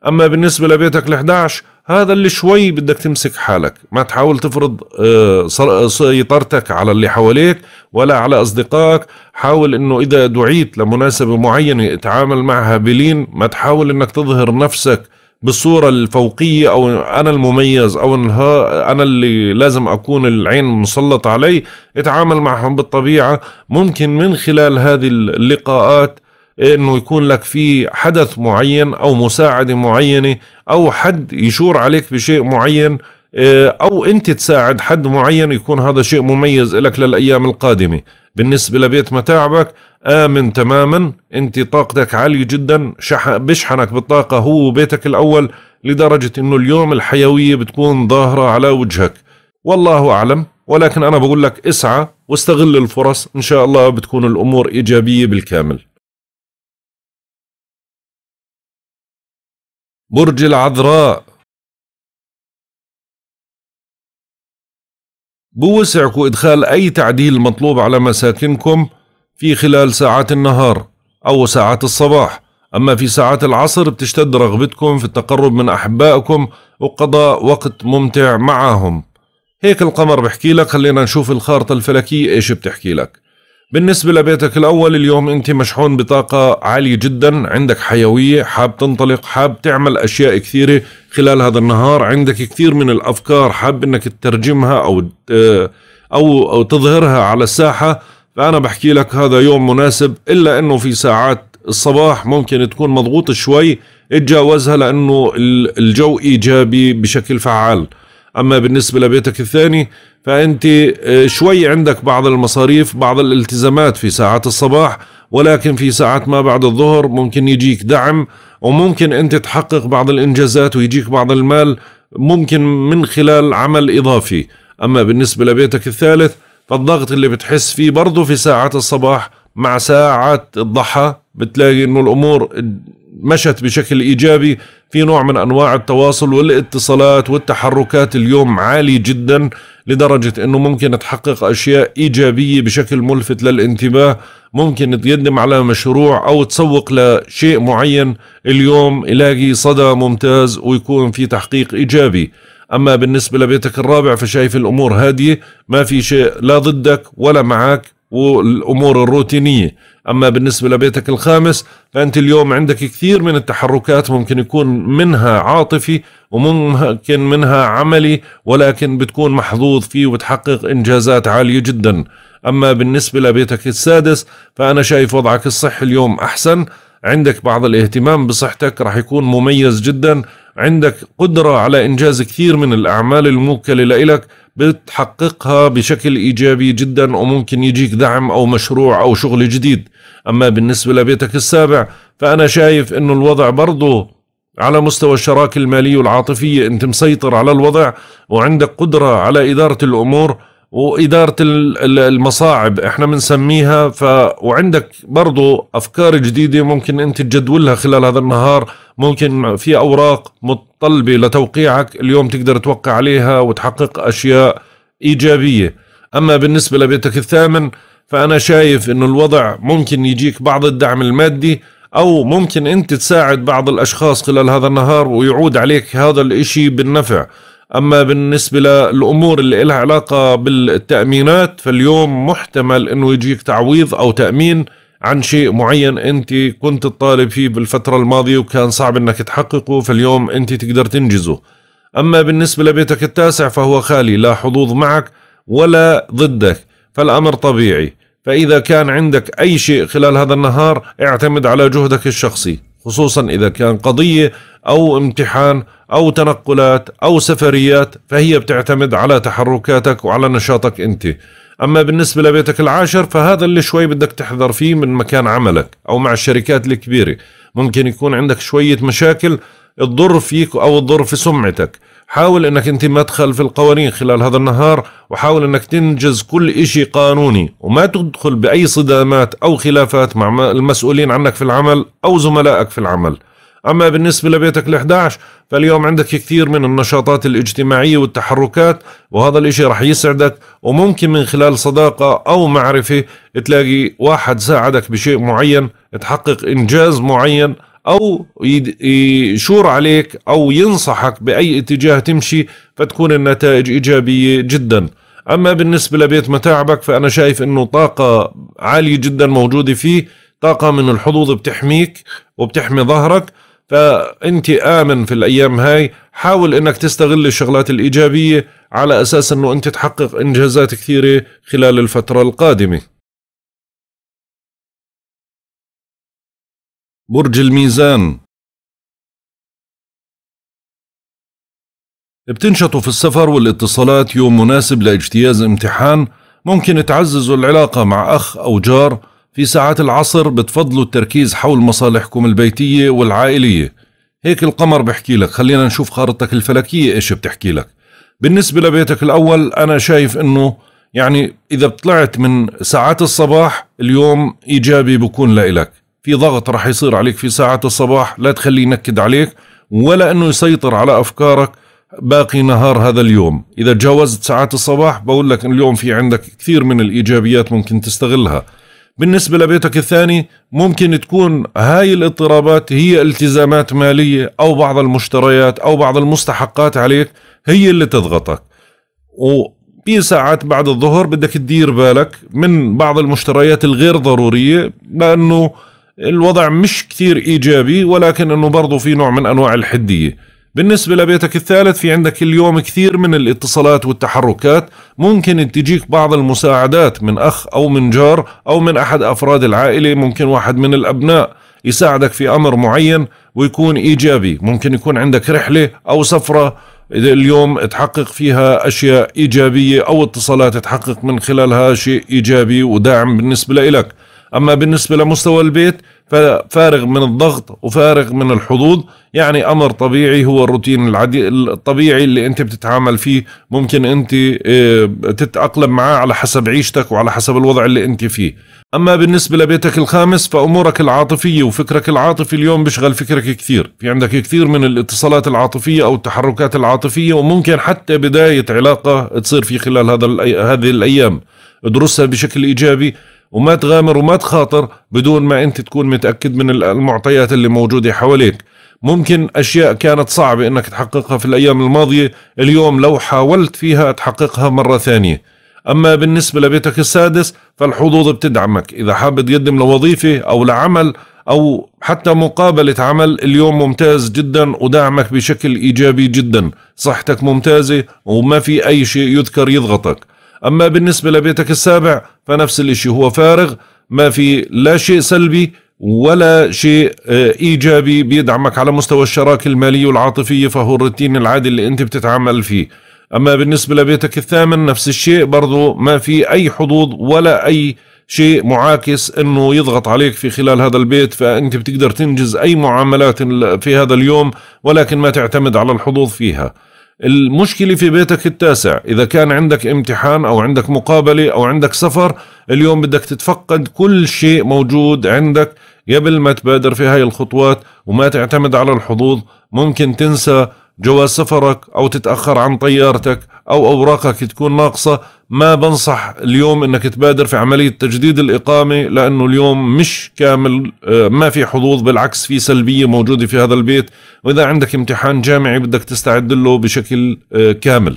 أما بالنسبة لبيتك ال11 هذا اللي شوي بدك تمسك حالك ما تحاول تفرض آه، سيطرتك على اللي حواليك ولا على أصدقائك حاول أنه إذا دعيت لمناسبة معينة تعامل معها بلين ما تحاول أنك تظهر نفسك بالصورة الفوقية أو أنا المميز أو أنا اللي لازم أكون العين مسلطة علي اتعامل معهم بالطبيعة ممكن من خلال هذه اللقاءات انه يكون لك في حدث معين او مساعده معينه او حد يشور عليك بشيء معين آه، او انت تساعد حد معين يكون هذا شيء مميز لك للايام القادمه بالنسبه لبيت متاعبك امن تماما انت طاقتك عاليه جدا بشحنك بالطاقه هو وبيتك الاول لدرجه انه اليوم الحيويه بتكون ظاهره على وجهك والله اعلم ولكن انا بقول لك اسعى واستغل الفرص ان شاء الله بتكون الامور ايجابيه بالكامل برج العذراء بوسعكم إدخال أي تعديل مطلوب على مساكنكم في خلال ساعات النهار أو ساعات الصباح أما في ساعات العصر بتشتد رغبتكم في التقرب من أحبائكم وقضاء وقت ممتع معهم هيك القمر بحكي لك خلينا نشوف الخارطة الفلكية إيش بتحكي لك بالنسبة لبيتك الأول اليوم أنت مشحون بطاقة عالية جدا عندك حيوية حاب تنطلق حاب تعمل أشياء كثيرة خلال هذا النهار عندك كثير من الأفكار حاب أنك تترجمها أو أو أو تظهرها على الساحة فأنا بحكي لك هذا يوم مناسب إلا أنه في ساعات الصباح ممكن تكون مضغوط شوي اتجاوزها لأنه الجو إيجابي بشكل فعال أما بالنسبة لبيتك الثاني فأنت آه، شوي عندك بعض المصاريف بعض الالتزامات في ساعات الصباح ولكن في ساعات ما بعد الظهر ممكن يجيك دعم وممكن أنت تحقق بعض الإنجازات ويجيك بعض المال ممكن من خلال عمل إضافي أما بالنسبة لبيتك الثالث فالضغط اللي بتحس فيه برضه في ساعات الصباح مع ساعات الضحى بتلاقي انه الامور مشت بشكل ايجابي في نوع من انواع التواصل والاتصالات والتحركات اليوم عالي جدا لدرجه انه ممكن تحقق اشياء ايجابيه بشكل ملفت للانتباه ممكن تقدم على مشروع او تسوق لشيء معين اليوم يلاقي صدى ممتاز ويكون في تحقيق ايجابي اما بالنسبه لبيتك الرابع فشايف الامور هاديه ما في شيء لا ضدك ولا معك والامور الروتينيه أما بالنسبة لبيتك الخامس فأنت اليوم عندك كثير من التحركات ممكن يكون منها عاطفي وممكن منها عملي ولكن بتكون محظوظ فيه وتحقق إنجازات عالية جدا أما بالنسبة لبيتك السادس فأنا شايف وضعك الصحي اليوم أحسن عندك بعض الاهتمام بصحتك راح يكون مميز جدا عندك قدرة على إنجاز كثير من الأعمال الموكلة لإلك بتحققها بشكل ايجابي جدا وممكن يجيك دعم او مشروع او شغل جديد اما بالنسبه لبيتك السابع فانا شايف انه الوضع برضه على مستوى الشراكة المالية والعاطفية أنت مسيطر على الوضع وعندك قدرة على إدارة الأمور وإدارة المصاعب إحنا بنسميها ف... وعندك برضو أفكار جديدة ممكن أنت تجدولها خلال هذا النهار ممكن في أوراق مت... طلبة لتوقيعك اليوم تقدر توقع عليها وتحقق أشياء إيجابية أما بالنسبة لبيتك الثامن فأنا شايف أنه الوضع ممكن يجيك بعض الدعم المادي أو ممكن أنت تساعد بعض الأشخاص خلال هذا النهار ويعود عليك هذا الإشي بالنفع أما بالنسبة للأمور اللي لها علاقة بالتأمينات فاليوم محتمل أنه يجيك تعويض أو تأمين عن شيء معين انت كنت تطالب فيه بالفترة الماضية وكان صعب انك تحققه فاليوم انت تقدر تنجزه اما بالنسبة لبيتك التاسع فهو خالي لا حظوظ معك ولا ضدك فالامر طبيعي فاذا كان عندك اي شيء خلال هذا النهار اعتمد على جهدك الشخصي خصوصا اذا كان قضية او امتحان او تنقلات او سفريات فهي بتعتمد على تحركاتك وعلى نشاطك انت أما بالنسبة لبيتك العاشر فهذا اللي شوي بدك تحذر فيه من مكان عملك أو مع الشركات الكبيرة ممكن يكون عندك شوية مشاكل تضر فيك أو تضر في سمعتك حاول أنك أنت ما في القوانين خلال هذا النهار وحاول أنك تنجز كل إشي قانوني وما تدخل بأي صدامات أو خلافات مع المسؤولين عنك في العمل أو زملائك في العمل أما بالنسبة لبيتك ال11 فاليوم عندك كثير من النشاطات الاجتماعية والتحركات وهذا الإشي رح يسعدك وممكن من خلال صداقة أو معرفة تلاقي واحد ساعدك بشيء معين تحقق إنجاز معين أو يشور عليك أو ينصحك بأي اتجاه تمشي فتكون النتائج إيجابية جداً اما بالنسبه لبيت متاعبك فانا شايف انه طاقه عاليه جدا موجوده فيه طاقه من الحظوظ بتحميك وبتحمي ظهرك فانت امن في الايام هاي حاول انك تستغل الشغلات الايجابيه على اساس انه انت تحقق انجازات كثيره خلال الفتره القادمه برج الميزان بتنشطوا في السفر والاتصالات يوم مناسب لاجتياز امتحان ممكن تعززوا العلاقة مع أخ أو جار في ساعات العصر بتفضلوا التركيز حول مصالحكم البيتية والعائلية هيك القمر بحكي لك خلينا نشوف خارطتك الفلكية ايش بتحكي لك بالنسبة لبيتك الأول أنا شايف أنه يعني إذا طلعت من ساعات الصباح اليوم إيجابي بكون لإلك في ضغط رح يصير عليك في ساعات الصباح لا تخليه ينكد عليك ولا أنه يسيطر على أفكارك باقي نهار هذا اليوم إذا تجاوزت ساعات الصباح بقول لك اليوم في عندك كثير من الإيجابيات ممكن تستغلها بالنسبة لبيتك الثاني ممكن تكون هاي الاضطرابات هي التزامات مالية أو بعض المشتريات أو بعض المستحقات عليك هي اللي تضغطك وفي ساعات بعد الظهر بدك تدير بالك من بعض المشتريات الغير ضرورية لأنه الوضع مش كثير إيجابي ولكن أنه برضو في نوع من أنواع الحدية بالنسبة لبيتك الثالث في عندك اليوم كثير من الاتصالات والتحركات ممكن تجيك بعض المساعدات من أخ أو من جار أو من أحد أفراد العائلة ممكن واحد من الأبناء يساعدك في أمر معين ويكون إيجابي ممكن يكون عندك رحلة أو سفرة إذا اليوم تحقق فيها أشياء إيجابية أو اتصالات تحقق من خلالها شيء إيجابي وداعم بالنسبة لك أما بالنسبة لمستوى البيت فارغ من الضغط وفارغ من الحظوظ يعني امر طبيعي هو الروتين العدي الطبيعي اللي انت بتتعامل فيه ممكن انت آه، تتاقلم معاه على حسب عيشتك وعلى حسب الوضع اللي انت فيه اما بالنسبه لبيتك الخامس فامورك العاطفيه وفكرك العاطفي اليوم بيشغل فكرك كثير في عندك كثير من الاتصالات العاطفيه او التحركات العاطفيه وممكن حتى بدايه علاقه تصير في خلال هذا هذه الايام ادرسها بشكل ايجابي وما تغامر وما تخاطر بدون ما انت تكون متأكد من المعطيات اللي موجودة حواليك ممكن اشياء كانت صعبة انك تحققها في الايام الماضية اليوم لو حاولت فيها تحققها مرة ثانية اما بالنسبة لبيتك السادس فالحظوظ بتدعمك اذا حاب تقدم لوظيفة او لعمل او حتى مقابلة عمل اليوم ممتاز جدا ودعمك بشكل ايجابي جدا صحتك ممتازة وما في اي شيء يذكر يضغطك أما بالنسبة لبيتك السابع فنفس الإشي هو فارغ ما في لا شيء سلبي ولا شيء آه، إيجابي بيدعمك على مستوى الشراكة المالية والعاطفية فهو الروتين العادي اللي أنت بتتعامل فيه أما بالنسبة لبيتك الثامن نفس الشيء برضو ما في أي حظوظ ولا أي شيء معاكس انه يضغط عليك في خلال هذا البيت فانت بتقدر تنجز اي معاملات في هذا اليوم ولكن ما تعتمد على الحظوظ فيها المشكلة في بيتك التاسع إذا كان عندك امتحان أو عندك مقابلة أو عندك سفر اليوم بدك تتفقد كل شيء موجود عندك قبل ما تبادر في هاي الخطوات وما تعتمد على الحظوظ ممكن تنسى جواز سفرك او تتاخر عن طيارتك او اوراقك تكون ناقصه ما بنصح اليوم انك تبادر في عمليه تجديد الاقامه لانه اليوم مش كامل آه، ما في حظوظ بالعكس في سلبيه موجوده في هذا البيت واذا عندك امتحان جامعي بدك تستعد له بشكل آه، كامل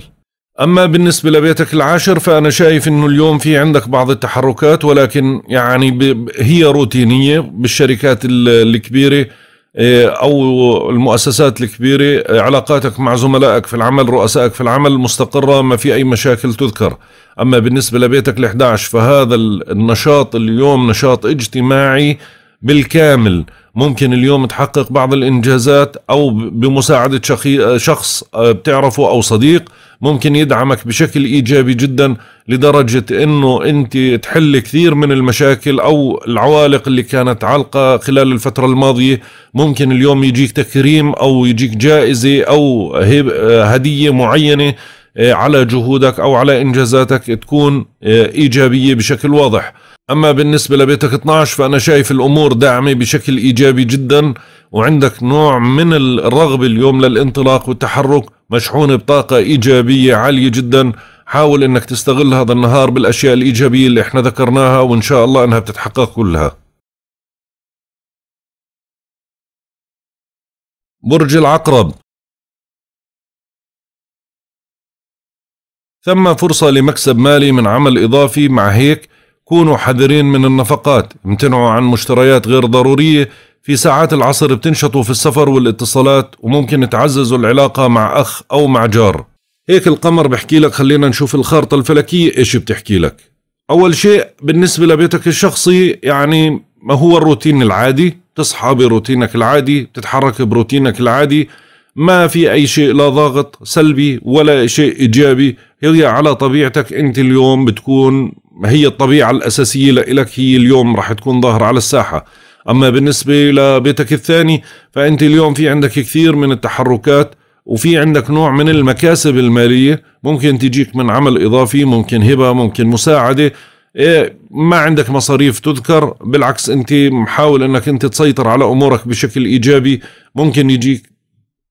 أما بالنسبة لبيتك العاشر فأنا شايف أنه اليوم في عندك بعض التحركات ولكن يعني هي روتينية بالشركات الكبيرة إيه، او المؤسسات الكبيره إيه، علاقاتك مع زملائك في العمل رؤسائك في العمل مستقره ما في اي مشاكل تذكر اما بالنسبه لبيتك ال11 فهذا النشاط اليوم نشاط اجتماعي بالكامل ممكن اليوم تحقق بعض الإنجازات أو بمساعدة شخص آه، بتعرفه أو صديق ممكن يدعمك بشكل إيجابي جدا لدرجة أنه أنت تحل كثير من المشاكل أو العوالق اللي كانت عالقة خلال الفترة الماضية ممكن اليوم يجيك تكريم أو يجيك جائزة أو آه، هدية معينة آه، على جهودك أو على إنجازاتك تكون إيجابية بشكل واضح أما بالنسبة لبيتك 12 فأنا شايف الأمور داعمة بشكل إيجابي جدا وعندك نوع من الرغبة اليوم للانطلاق والتحرك مشحونة بطاقة إيجابية عالية جدا حاول أنك تستغل هذا النهار بالأشياء الإيجابية اللي احنا ذكرناها وإن شاء الله أنها بتتحقق كلها برج العقرب ثم فرصة لمكسب مالي من عمل إضافي مع هيك كونوا حذرين من النفقات امتنعوا عن مشتريات غير ضرورية في ساعات العصر بتنشطوا في السفر والاتصالات وممكن تعززوا العلاقة مع أخ أو مع جار هيك القمر بحكي لك خلينا نشوف الخارطة الفلكية إيش بتحكي لك أول شيء بالنسبة لبيتك الشخصي يعني ما هو الروتين العادي تصحى بروتينك العادي بتتحرك بروتينك العادي ما في أي شيء لا ضاغط سلبي ولا شيء إيجابي هي على طبيعتك أنت اليوم بتكون هي الطبيعة الأساسية لإلك هي اليوم رح تكون ظاهرة على الساحة أما بالنسبة لبيتك الثاني فأنت اليوم في عندك كثير من التحركات وفي عندك نوع من المكاسب المالية ممكن تجيك من عمل إضافي ممكن هبة ممكن مساعدة إيه ما عندك مصاريف تذكر بالعكس انت محاول انك انت تسيطر على امورك بشكل ايجابي ممكن يجيك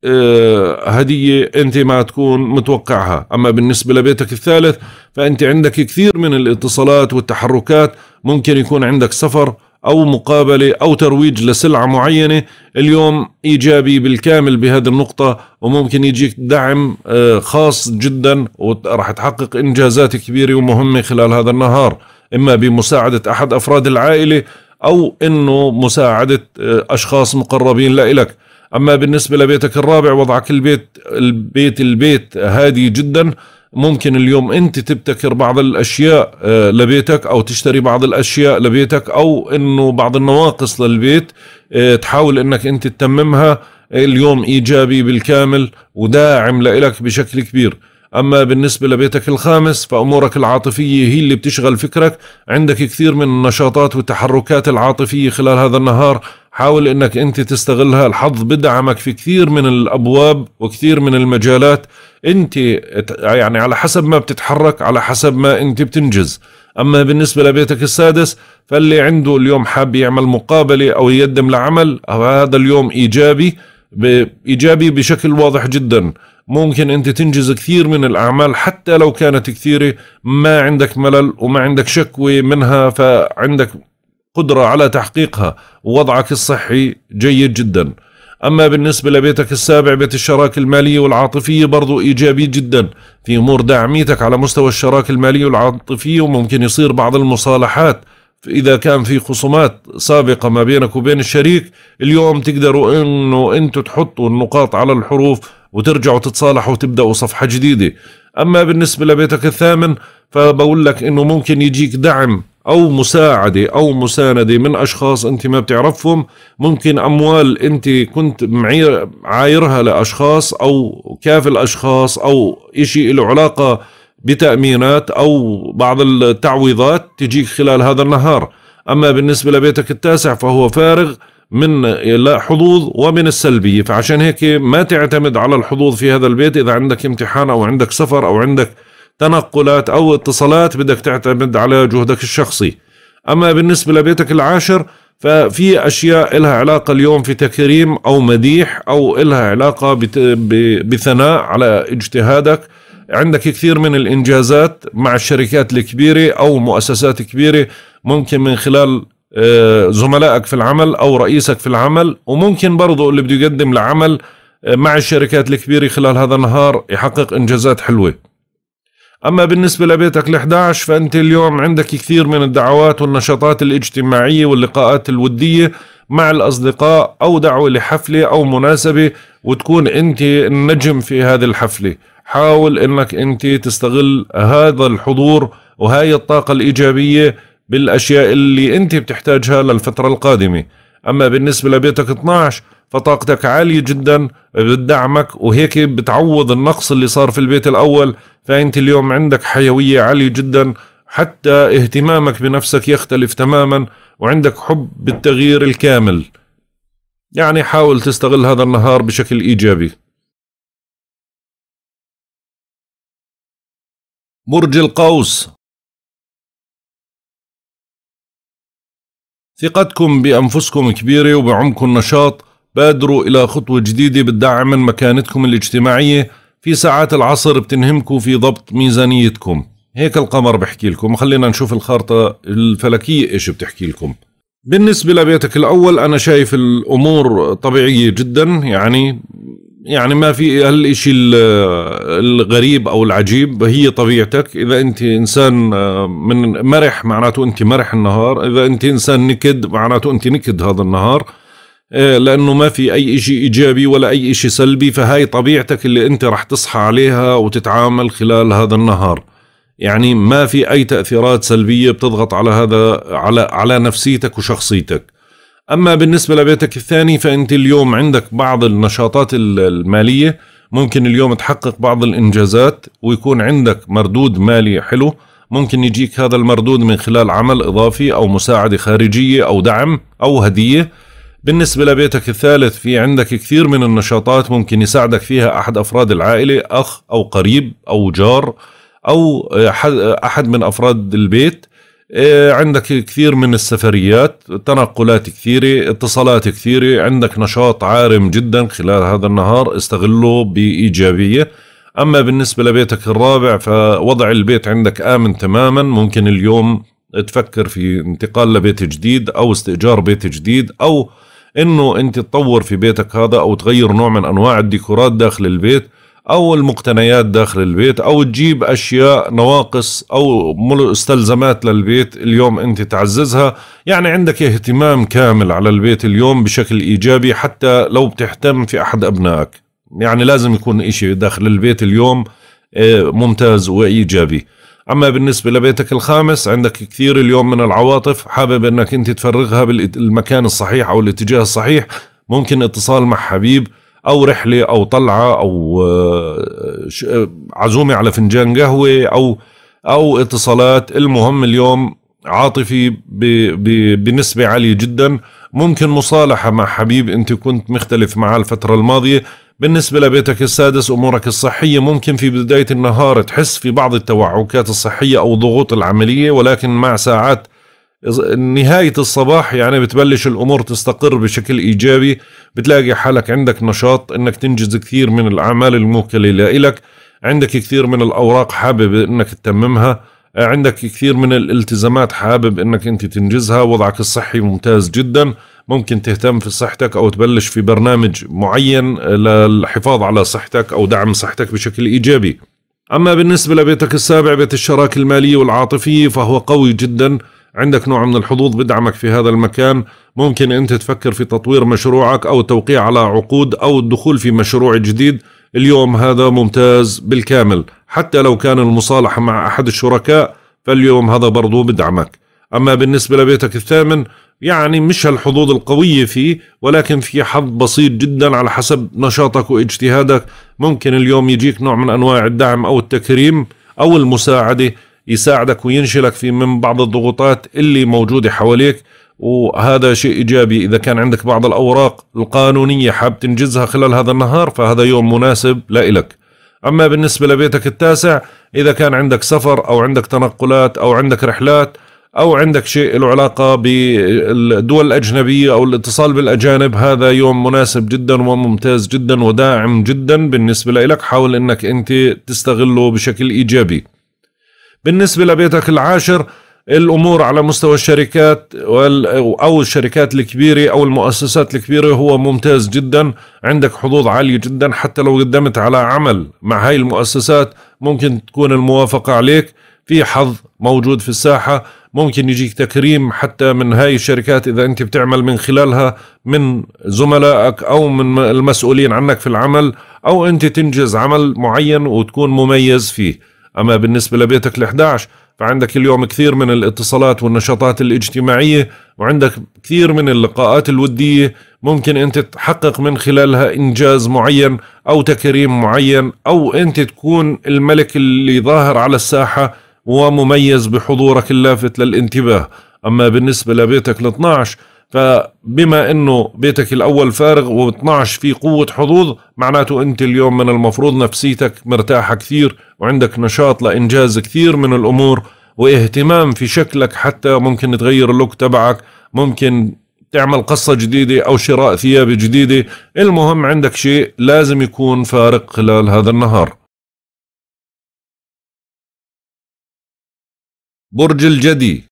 آه، هدية أنت ما تكون متوقعها أما بالنسبة لبيتك الثالث فأنت عندك كثير من الاتصالات والتحركات ممكن يكون عندك سفر أو مقابلة أو ترويج لسلعة معينة اليوم إيجابي بالكامل بهذه النقطة وممكن يجيك دعم آه، خاص جدا وراح تحقق إنجازات كبيرة ومهمة خلال هذا النهار إما بمساعدة أحد أفراد العائلة أو أنه مساعدة آه، أشخاص مقربين لإلك أما بالنسبة لبيتك الرابع وضعك البيت البيت البيت هادي جدا ممكن اليوم أنت تبتكر بعض الأشياء آه، لبيتك أو تشتري بعض الأشياء لبيتك أو أنه بعض النواقص للبيت آه، تحاول أنك أنت تتممها اليوم إيجابي بالكامل وداعم لإلك بشكل كبير أما بالنسبة لبيتك الخامس فأمورك العاطفية هي اللي بتشغل فكرك عندك كثير من النشاطات والتحركات العاطفية خلال هذا النهار حاول أنك أنت تستغلها الحظ بدعمك في كثير من الأبواب وكثير من المجالات أنت يعني على حسب ما بتتحرك على حسب ما أنت بتنجز أما بالنسبة لبيتك السادس فاللي عنده اليوم حاب يعمل مقابلة أو يقدم لعمل هذا اليوم إيجابي بإيجابي بشكل واضح جدا ممكن أنت تنجز كثير من الأعمال حتى لو كانت كثيرة ما عندك ملل وما عندك شكوى منها فعندك قدرة على تحقيقها ووضعك الصحي جيد جدا أما بالنسبة لبيتك السابع بيت الشراكة المالية والعاطفية برضو إيجابي جدا في أمور داعميتك على مستوى الشراكة المالية والعاطفية وممكن يصير بعض المصالحات اذا كان في خصومات سابقه ما بينك وبين الشريك اليوم تقدروا انه انتوا تحطوا النقاط على الحروف وترجعوا تتصالحوا وتبداوا صفحه جديده اما بالنسبه لبيتك الثامن فبقول لك انه ممكن يجيك دعم او مساعده او مسانده من اشخاص انت ما بتعرفهم ممكن اموال انت كنت معير عايرها لاشخاص او كافل اشخاص او اشي له علاقه بتأمينات أو بعض التعويضات تجيك خلال هذا النهار أما بالنسبة لبيتك التاسع فهو فارغ من حظوظ ومن السلبية فعشان هيك ما تعتمد على الحظوظ في هذا البيت إذا عندك امتحان أو عندك سفر أو عندك تنقلات أو اتصالات بدك تعتمد على جهدك الشخصي أما بالنسبة لبيتك العاشر ففي أشياء إلها علاقة اليوم في تكريم أو مديح أو إلها علاقة بثناء على اجتهادك عندك كثير من الانجازات مع الشركات الكبيره او مؤسسات كبيره ممكن من خلال آه، زملائك في العمل او رئيسك في العمل وممكن برضه اللي بده يقدم لعمل آه، مع الشركات الكبيره خلال هذا النهار يحقق انجازات حلوه اما بالنسبه لبيتك ال11 فانت اليوم عندك كثير من الدعوات والنشاطات الاجتماعيه واللقاءات الوديه مع الاصدقاء او دعوه لحفله او مناسبه وتكون انت النجم في هذه الحفله حاول انك انت تستغل هذا الحضور وهاي الطاقة الايجابية بالاشياء اللي انت بتحتاجها للفترة القادمة اما بالنسبة لبيتك 12 فطاقتك عالية جدا بتدعمك وهيك بتعوض النقص اللي صار في البيت الاول فانت اليوم عندك حيوية عالية جدا حتى اهتمامك بنفسك يختلف تماما وعندك حب بالتغيير الكامل يعني حاول تستغل هذا النهار بشكل ايجابي برج القوس ثقتكم بأنفسكم كبيرة وبعمكم نشاط بادروا إلى خطوة جديدة بتدعم من مكانتكم الاجتماعية في ساعات العصر بتنهمكم في ضبط ميزانيتكم هيك القمر بحكي لكم خلينا نشوف الخارطة الفلكية إيش بتحكي لكم بالنسبة لبيتك الأول أنا شايف الأمور طبيعية جدا يعني يعني ما في هالشيء الغريب او العجيب هي طبيعتك اذا انت انسان آه، من مرح معناته انت مرح النهار اذا انت انسان نكد معناته انت نكد هذا النهار آه، لانه ما في اي شيء ايجابي ولا اي شيء سلبي فهاي طبيعتك اللي انت راح تصحى عليها وتتعامل خلال هذا النهار يعني ما في اي تاثيرات سلبيه بتضغط على هذا على على نفسيتك وشخصيتك أما بالنسبة لبيتك الثاني فأنت اليوم عندك بعض النشاطات المالية ممكن اليوم تحقق بعض الإنجازات ويكون عندك مردود مالي حلو ممكن يجيك هذا المردود من خلال عمل إضافي أو مساعدة خارجية أو دعم أو هدية بالنسبة لبيتك الثالث في عندك كثير من النشاطات ممكن يساعدك فيها أحد أفراد العائلة أخ أو قريب أو جار أو أحد من أفراد البيت إيه، عندك كثير من السفريات تنقلات كثيرة اتصالات كثيرة عندك نشاط عارم جدا خلال هذا النهار استغله بإيجابية أما بالنسبة لبيتك الرابع فوضع البيت عندك آمن تماما ممكن اليوم تفكر في انتقال لبيت جديد أو استئجار بيت جديد أو أنه أنت تطور في بيتك هذا أو تغير نوع من أنواع الديكورات داخل البيت او المقتنيات داخل البيت او تجيب اشياء نواقص او مستلزمات للبيت اليوم انت تعززها يعني عندك اهتمام كامل على البيت اليوم بشكل ايجابي حتى لو بتهتم في احد ابنائك يعني لازم يكون اشي داخل البيت اليوم آه، ممتاز وايجابي اما بالنسبه لبيتك الخامس عندك كثير اليوم من العواطف حابب انك انت تفرغها بالمكان الصحيح او الاتجاه الصحيح ممكن اتصال مع حبيب او رحله او طلعه او آه، آه، عزومه على فنجان قهوه او او اتصالات المهم اليوم عاطفي بنسبه عاليه جدا ممكن مصالحه مع حبيب انت كنت مختلف معه الفتره الماضيه بالنسبه لبيتك السادس امورك الصحيه ممكن في بدايه النهار تحس في بعض التوعكات الصحيه او ضغوط العمليه ولكن مع ساعات نهاية الصباح يعني بتبلش الأمور تستقر بشكل إيجابي بتلاقي حالك عندك نشاط أنك تنجز كثير من الأعمال الموكلة لإلك عندك كثير من الأوراق حابب أنك تتممها آه، عندك كثير من الالتزامات حابب أنك أنت تنجزها وضعك الصحي ممتاز جدا ممكن تهتم في صحتك أو تبلش في برنامج معين آه، للحفاظ على صحتك أو دعم صحتك بشكل إيجابي أما بالنسبة لبيتك السابع بيت الشراكة المالية والعاطفية فهو قوي جداً عندك نوع من الحظوظ بدعمك في هذا المكان ممكن أنت تفكر في تطوير مشروعك أو التوقيع على عقود أو الدخول في مشروع جديد اليوم هذا ممتاز بالكامل حتى لو كان المصالحة مع أحد الشركاء فاليوم هذا برضو بدعمك أما بالنسبة لبيتك الثامن يعني مش هالحظوظ القوية فيه ولكن في حظ بسيط جدا على حسب نشاطك واجتهادك ممكن اليوم يجيك نوع من أنواع الدعم أو التكريم أو المساعدة يساعدك وينشلك في من بعض الضغوطات اللي موجودة حواليك وهذا شيء إيجابي إذا كان عندك بعض الأوراق القانونية حاب تنجزها خلال هذا النهار فهذا يوم مناسب لإلك أما بالنسبة لبيتك التاسع إذا كان عندك سفر أو عندك تنقلات أو عندك رحلات أو عندك شيء له علاقة بالدول الأجنبية أو الاتصال بالأجانب هذا يوم مناسب جدا وممتاز جدا وداعم جدا بالنسبة لك حاول أنك أنت تستغله بشكل إيجابي بالنسبة لبيتك العاشر الأمور على مستوى الشركات أو الشركات الكبيرة أو المؤسسات الكبيرة هو ممتاز جدا عندك حظوظ عالية جدا حتى لو قدمت على عمل مع هاي المؤسسات ممكن تكون الموافقة عليك في حظ موجود في الساحة ممكن يجيك تكريم حتى من هاي الشركات إذا أنت بتعمل من خلالها من زملائك أو من المسؤولين عنك في العمل أو أنت تنجز عمل معين وتكون مميز فيه أما بالنسبة لبيتك ال11 فعندك اليوم كثير من الاتصالات والنشاطات الاجتماعية وعندك كثير من اللقاءات الودية ممكن أنت تحقق من خلالها إنجاز معين أو تكريم معين أو أنت تكون الملك اللي ظاهر على الساحة ومميز بحضورك اللافت للانتباه أما بالنسبة لبيتك ال12 فبما انه بيتك الاول فارغ و12 في قوة حظوظ معناته انت اليوم من المفروض نفسيتك مرتاحة كثير وعندك نشاط لانجاز كثير من الامور واهتمام في شكلك حتى ممكن تغير اللوك تبعك ممكن تعمل قصة جديدة او شراء ثياب جديدة المهم عندك شيء لازم يكون فارق خلال هذا النهار برج الجدي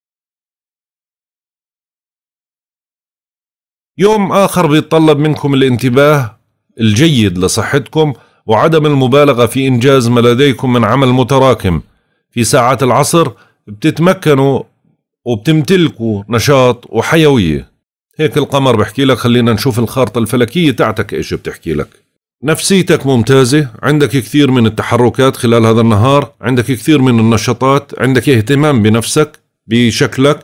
يوم آخر بيتطلب منكم الانتباه الجيد لصحتكم وعدم المبالغة في إنجاز ما لديكم من عمل متراكم في ساعات العصر بتتمكنوا وبتمتلكوا نشاط وحيوية هيك القمر بحكي لك خلينا نشوف الخارطة الفلكية تاعتك إيش بتحكي لك نفسيتك ممتازة عندك كثير من التحركات خلال هذا النهار عندك كثير من النشاطات عندك اهتمام بنفسك بشكلك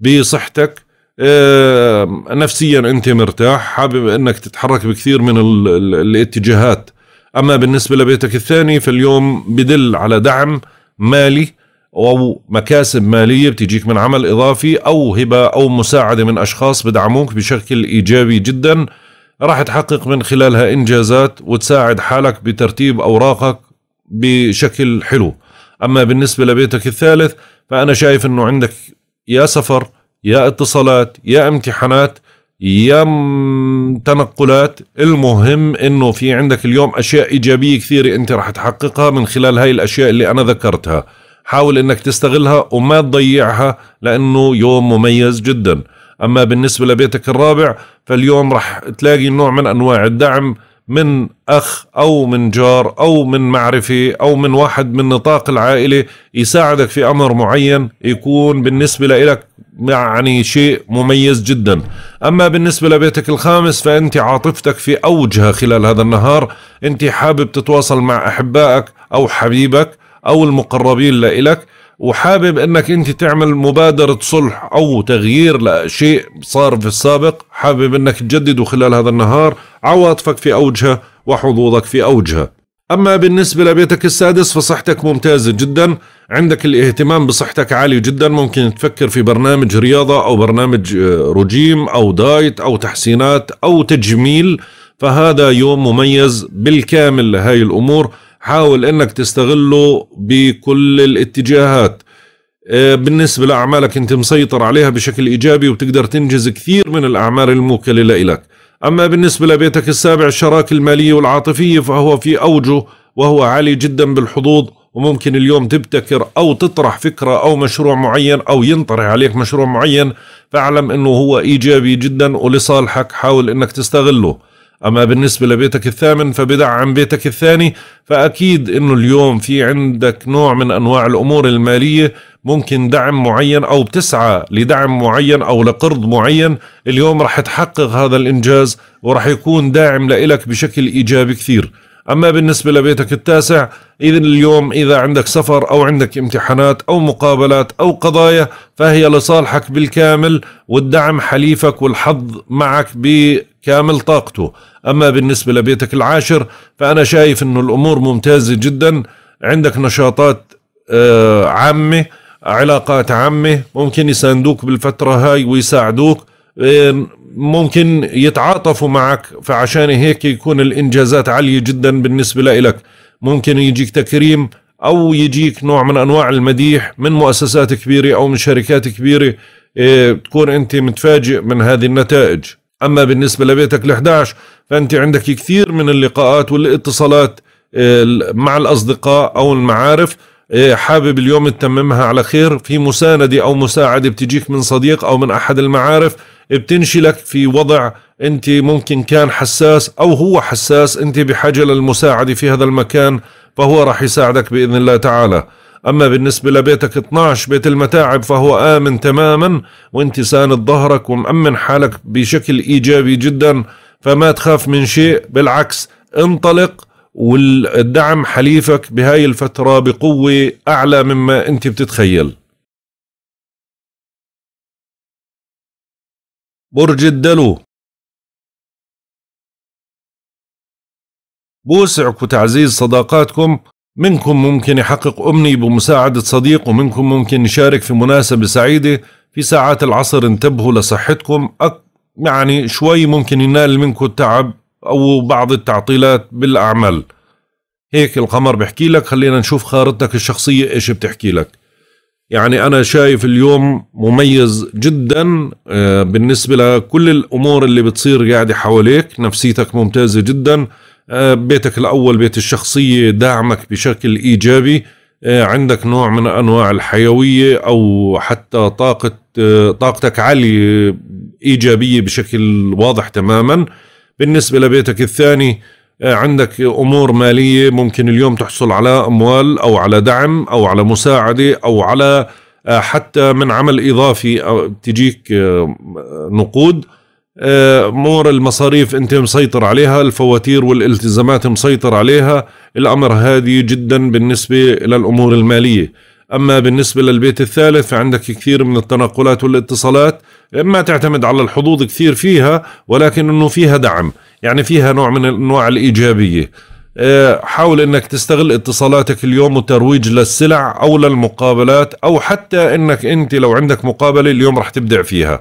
بصحتك آه، نفسيا انت مرتاح حابب انك تتحرك بكثير من الاتجاهات اما بالنسبه لبيتك الثاني فاليوم بدل على دعم مالي او مكاسب ماليه بتجيك من عمل اضافي او هبه او مساعده من اشخاص بدعموك بشكل ايجابي جدا راح تحقق من خلالها انجازات وتساعد حالك بترتيب اوراقك بشكل حلو اما بالنسبه لبيتك الثالث فانا شايف انه عندك يا سفر يا اتصالات يا امتحانات يا تنقلات المهم انه في عندك اليوم اشياء ايجابيه كثيره انت راح تحققها من خلال هاي الاشياء اللي انا ذكرتها حاول انك تستغلها وما تضيعها لانه يوم مميز جدا اما بالنسبه لبيتك الرابع فاليوم راح تلاقي نوع من انواع الدعم من اخ او من جار او من معرفه او من واحد من نطاق العائله يساعدك في امر معين يكون بالنسبه لك يعني شيء مميز جدا أما بالنسبة لبيتك الخامس فأنت عاطفتك في أوجها خلال هذا النهار أنت حابب تتواصل مع أحبائك أو حبيبك أو المقربين لإلك وحابب انك انت تعمل مبادرة صلح او تغيير لشيء صار في السابق حابب انك تجدده خلال هذا النهار عواطفك في اوجها وحظوظك في اوجها اما بالنسبة لبيتك السادس فصحتك ممتازة جدا عندك الاهتمام بصحتك عالي جدا ممكن تفكر في برنامج رياضة أو برنامج آه، رجيم أو دايت أو تحسينات أو تجميل فهذا يوم مميز بالكامل لهاي الأمور حاول أنك تستغله بكل الاتجاهات آه، بالنسبة لأعمالك أنت مسيطر عليها بشكل إيجابي وتقدر تنجز كثير من الأعمال الموكلة لإلك أما بالنسبة لبيتك السابع الشراكة المالية والعاطفية فهو في أوجه وهو عالي جدا بالحظوظ وممكن اليوم تبتكر او تطرح فكره او مشروع معين او ينطرح عليك مشروع معين فاعلم انه هو ايجابي جدا ولصالحك حاول انك تستغله اما بالنسبه لبيتك الثامن فبدعم بيتك الثاني فاكيد انه اليوم في عندك نوع من انواع الامور الماليه ممكن دعم معين او بتسعى لدعم معين او لقرض معين اليوم راح تحقق هذا الانجاز وراح يكون داعم لإلك بشكل ايجابي كثير أما بالنسبة لبيتك التاسع إذا اليوم إذا عندك سفر أو عندك امتحانات أو مقابلات أو قضايا فهي لصالحك بالكامل والدعم حليفك والحظ معك بكامل طاقته أما بالنسبة لبيتك العاشر فأنا شايف أنه الأمور ممتازة جدا عندك نشاطات آه، عامة علاقات عامة ممكن يساندوك بالفترة هاي ويساعدوك ممكن يتعاطفوا معك فعشان هيك يكون الانجازات عاليه جدا بالنسبه لك ممكن يجيك تكريم او يجيك نوع من انواع المديح من مؤسسات كبيره او من شركات كبيره إيه، تكون انت متفاجئ من هذه النتائج اما بالنسبه لبيتك ال11 فانت عندك كثير من اللقاءات والاتصالات إيه، مع الاصدقاء او المعارف إيه، حابب اليوم تتممها على خير في مساندة أو مساعدة بتجيك من صديق أو من أحد المعارف بتنشلك في وضع انت ممكن كان حساس او هو حساس انت بحاجه للمساعده في هذا المكان فهو راح يساعدك باذن الله تعالى اما بالنسبه لبيتك 12 بيت المتاعب فهو امن تماما وانت ساند ظهرك ومامن حالك بشكل ايجابي جدا فما تخاف من شيء بالعكس انطلق والدعم حليفك بهاي الفتره بقوه اعلى مما انت بتتخيل برج الدلو بوسعك وتعزيز صداقاتكم منكم ممكن يحقق أمني بمساعدة صديق ومنكم ممكن يشارك في مناسبة سعيدة في ساعات العصر انتبهوا لصحتكم أك يعني شوي ممكن ينال منكم التعب أو بعض التعطيلات بالأعمال هيك القمر بحكي لك خلينا نشوف خارطتك الشخصية إيش بتحكي لك يعني أنا شايف اليوم مميز جدا آه، بالنسبة لكل الأمور اللي بتصير قاعدة حواليك نفسيتك ممتازة جدا آه، بيتك الأول بيت الشخصية داعمك بشكل إيجابي آه، عندك نوع من أنواع الحيوية أو حتى طاقة طاقتك عالية إيجابية بشكل واضح تماما بالنسبة لبيتك الثاني آه، عندك امور ماليه ممكن اليوم تحصل على اموال او على دعم او على مساعده او على آه، حتى من عمل اضافي أو آه، تجيك نقود مور المصاريف انت مسيطر عليها الفواتير والالتزامات مسيطر عليها الامر هادي جدا بالنسبه للامور الماليه اما بالنسبه للبيت الثالث فعندك كثير من التنقلات والاتصالات ما تعتمد على الحظوظ كثير فيها ولكن انه فيها دعم يعني فيها نوع من انواع الايجابيه آه، حاول انك تستغل اتصالاتك اليوم وترويج للسلع او للمقابلات او حتى انك انت لو عندك مقابله اليوم رح تبدع فيها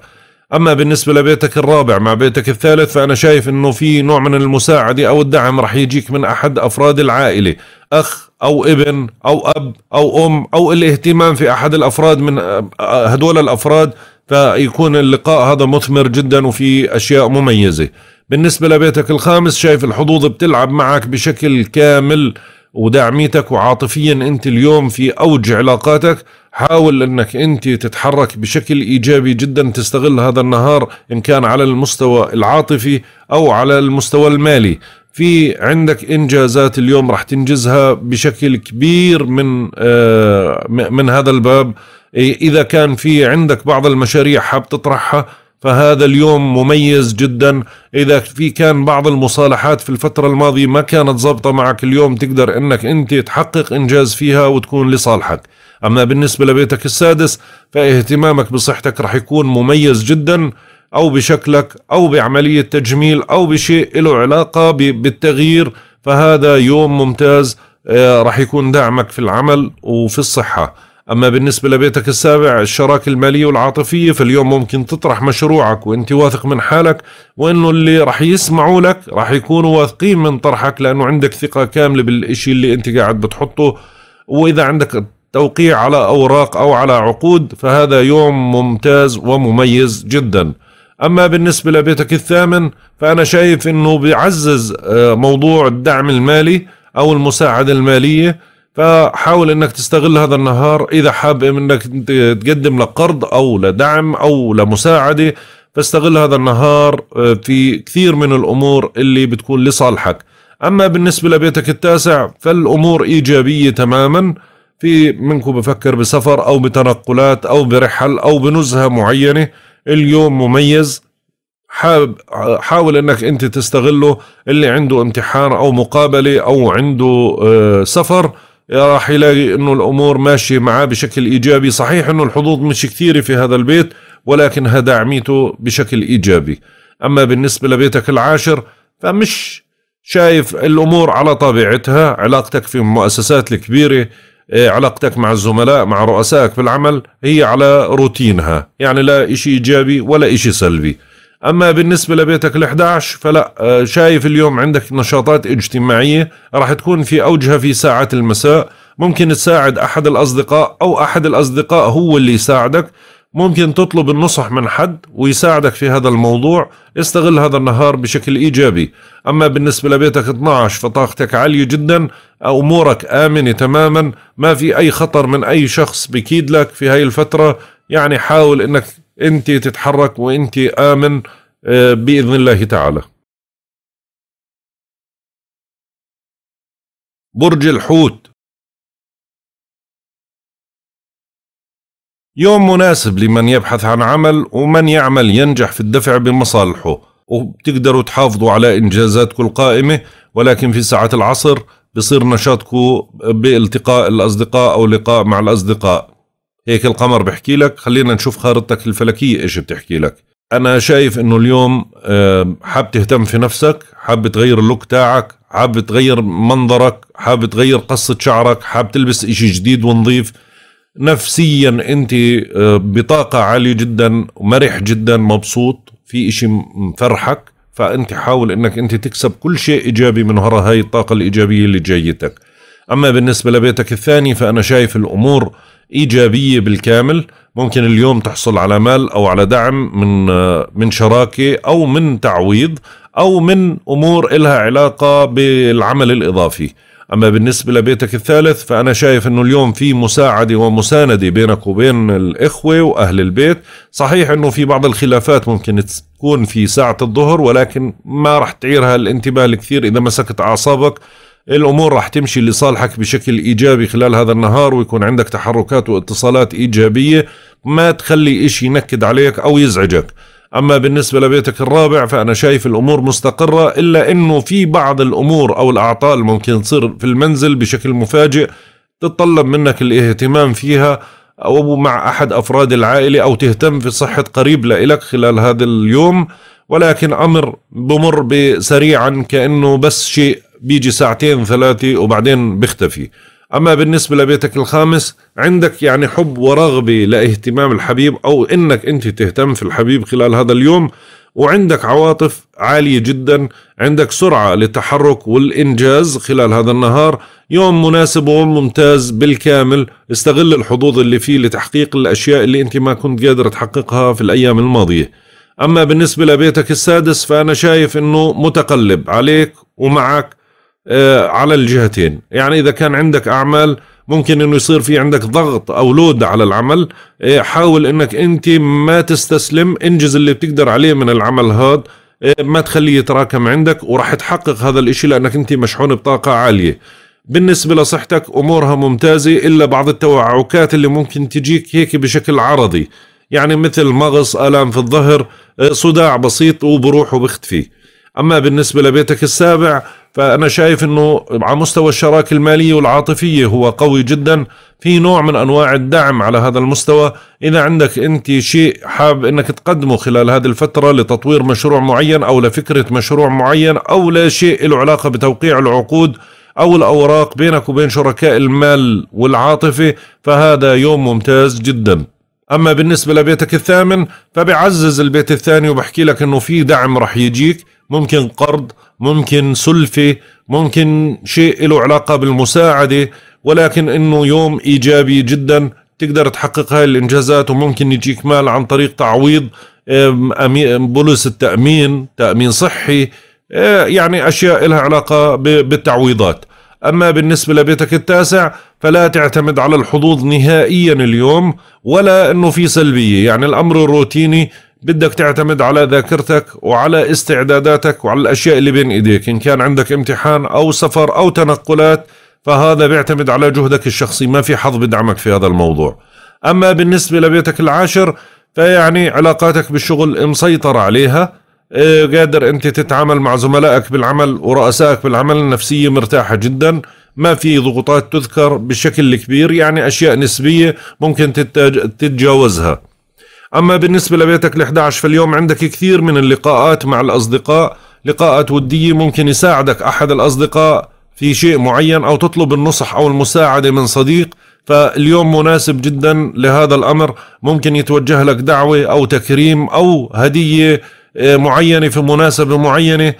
اما بالنسبه لبيتك الرابع مع بيتك الثالث فانا شايف انه في نوع من المساعده او الدعم رح يجيك من احد افراد العائله اخ او ابن او اب او ام او الاهتمام في احد الافراد من آه، هدول الافراد فيكون اللقاء هذا مثمر جدا وفي اشياء مميزه بالنسبة لبيتك الخامس شايف الحظوظ بتلعب معك بشكل كامل وداعميتك وعاطفيا انت اليوم في اوج علاقاتك حاول انك انت تتحرك بشكل ايجابي جدا تستغل هذا النهار ان كان على المستوى العاطفي او على المستوى المالي في عندك انجازات اليوم راح تنجزها بشكل كبير من آه، من هذا الباب إيه، اذا كان في عندك بعض المشاريع حاب تطرحها فهذا اليوم مميز جدا اذا في كان بعض المصالحات في الفترة الماضية ما كانت ظابطة معك اليوم تقدر انك انت تحقق انجاز فيها وتكون لصالحك اما بالنسبة لبيتك السادس فاهتمامك بصحتك رح يكون مميز جدا او بشكلك او بعملية تجميل او بشيء له علاقة بالتغيير فهذا يوم ممتاز آه، رح يكون دعمك في العمل وفي الصحة أما بالنسبة لبيتك السابع الشراكة المالية والعاطفية فاليوم ممكن تطرح مشروعك وانت واثق من حالك وانه اللي راح يسمعوا لك راح يكونوا واثقين من طرحك لانه عندك ثقة كاملة بالشيء اللي انت قاعد بتحطه واذا عندك توقيع على اوراق او على عقود فهذا يوم ممتاز ومميز جدا اما بالنسبة لبيتك الثامن فانا شايف انه بيعزز آه، موضوع الدعم المالي او المساعدة المالية فحاول انك تستغل هذا النهار اذا حاب انك تقدم لقرض او لدعم او لمساعده فاستغل هذا النهار آه، في كثير من الامور اللي بتكون لصالحك اما بالنسبه لبيتك التاسع فالامور ايجابيه تماما في منكم بفكر بسفر او بتنقلات او برحل او بنزهه معينه اليوم مميز حاب حاول انك انت تستغله اللي عنده امتحان او مقابله او عنده آه، سفر راح يلاقي انه الامور ماشيه معاه بشكل ايجابي صحيح انه الحظوظ مش كثيره في هذا البيت ولكنها داعميته بشكل ايجابي اما بالنسبه لبيتك العاشر فمش شايف الامور على طبيعتها علاقتك في المؤسسات الكبيره إيه، علاقتك مع الزملاء مع رؤسائك بالعمل هي على روتينها يعني لا إشي إيجابي ولا إشي سلبي اما بالنسبه لبيتك ال11 فلا آه، شايف اليوم عندك نشاطات اجتماعيه راح تكون في اوجها في ساعات المساء ممكن تساعد احد الاصدقاء او احد الاصدقاء هو اللي يساعدك ممكن تطلب النصح من حد ويساعدك في هذا الموضوع استغل هذا النهار بشكل إيجابي أما بالنسبة لبيتك 12 فطاقتك عالية جدا أمورك آمنة تماما ما في أي خطر من أي شخص بكيد لك في هاي الفترة يعني حاول أنك انت تتحرك وانت امن آه، باذن الله تعالى برج الحوت يوم مناسب لمن يبحث عن عمل ومن يعمل ينجح في الدفع بمصالحه وبتقدروا تحافظوا على إنجازاتكم القائمة ولكن في ساعات العصر بصير نشاطكم بالتقاء الأصدقاء أو لقاء مع الأصدقاء هيك القمر بحكي لك خلينا نشوف خارطتك الفلكية إيش بتحكي لك أنا شايف إنه اليوم حاب تهتم في نفسك حاب تغير اللوك تاعك حاب تغير منظرك حاب تغير قصة شعرك حاب تلبس إشي جديد ونظيف نفسيا أنت آه، بطاقة عالية جدا ومرح جدا مبسوط في إشي مفرحك فأنت حاول أنك أنت تكسب كل شيء إيجابي من وراء هاي الطاقة الإيجابية اللي جايتك أما بالنسبة لبيتك الثاني فأنا شايف الأمور ايجابيه بالكامل ممكن اليوم تحصل على مال او على دعم من من شراكه او من تعويض او من امور إلها علاقه بالعمل الاضافي اما بالنسبه لبيتك الثالث فانا شايف انه اليوم في مساعده ومسانده بينك وبين الاخوه واهل البيت صحيح انه في بعض الخلافات ممكن تكون في ساعه الظهر ولكن ما راح تعيرها الانتباه الكثير اذا مسكت اعصابك الامور راح تمشي لصالحك بشكل ايجابي خلال هذا النهار ويكون عندك تحركات واتصالات ايجابيه ما تخلي شيء ينكد عليك او يزعجك اما بالنسبه لبيتك الرابع فانا شايف الامور مستقره الا انه في بعض الامور او الاعطال ممكن تصير في المنزل بشكل مفاجئ تتطلب منك الاهتمام فيها او مع احد افراد العائله او تهتم في صحه قريب لك خلال هذا اليوم ولكن امر بمر بسريعا كانه بس شيء بيجي ساعتين ثلاثة وبعدين بيختفي أما بالنسبة لبيتك الخامس عندك يعني حب ورغبة لاهتمام الحبيب أو إنك أنت تهتم في الحبيب خلال هذا اليوم وعندك عواطف عالية جدا عندك سرعة للتحرك والإنجاز خلال هذا النهار يوم مناسب وممتاز بالكامل استغل الحظوظ اللي فيه لتحقيق الأشياء اللي أنت ما كنت قادر تحققها في الأيام الماضية أما بالنسبة لبيتك السادس فأنا شايف أنه متقلب عليك ومعك آه، على الجهتين يعني إذا كان عندك أعمال ممكن انه يصير في عندك ضغط او لود على العمل آه، حاول انك انت ما تستسلم انجز اللي بتقدر عليه من العمل هذا آه، ما تخليه يتراكم عندك وراح تحقق هذا الاشي لانك انت مشحون بطاقة عالية بالنسبة لصحتك امورها ممتازة الا بعض التوعكات اللي ممكن تجيك هيك بشكل عرضي يعني مثل مغص الام في الظهر صداع بسيط وبروح وبختفي اما بالنسبة لبيتك السابع فأنا شايف أنه على مستوى الشراكة المالية والعاطفية هو قوي جدا في نوع من أنواع الدعم على هذا المستوى إذا عندك أنت شيء حاب أنك تقدمه خلال هذه الفترة لتطوير مشروع معين أو لفكرة مشروع معين أو لشيء له علاقة بتوقيع العقود أو الأوراق بينك وبين شركاء المال والعاطفة فهذا يوم ممتاز جدا أما بالنسبة لبيتك الثامن فبعزز البيت الثاني وبحكي لك أنه في دعم رح يجيك ممكن قرض ممكن سلفة ممكن شيء له علاقة بالمساعدة ولكن انه يوم ايجابي جدا تقدر تحقق هاي الانجازات وممكن يجيك مال عن طريق تعويض بولس التأمين تأمين صحي آه، يعني اشياء لها علاقة بالتعويضات اما بالنسبة لبيتك التاسع فلا تعتمد على الحظوظ نهائيا اليوم ولا انه في سلبية يعني الامر الروتيني بدك تعتمد على ذاكرتك وعلى استعداداتك وعلى الأشياء اللي بين إيديك إن كان عندك امتحان أو سفر أو تنقلات فهذا بيعتمد على جهدك الشخصي ما في حظ بدعمك في هذا الموضوع أما بالنسبة لبيتك العاشر فيعني علاقاتك بالشغل مسيطر عليها إيه، قادر انت تتعامل مع زملائك بالعمل ورؤسائك بالعمل النفسيه مرتاحه جدا ما في ضغوطات تذكر بشكل كبير يعني اشياء نسبيه ممكن تتجاوزها أما بالنسبة لبيتك ال11 فاليوم عندك كثير من اللقاءات مع الأصدقاء لقاءات ودية ممكن يساعدك أحد الأصدقاء في شيء معين أو تطلب النصح أو المساعدة من صديق فاليوم مناسب جدا لهذا الأمر ممكن يتوجه لك دعوة أو تكريم أو هدية آه، معينة في مناسبة معينة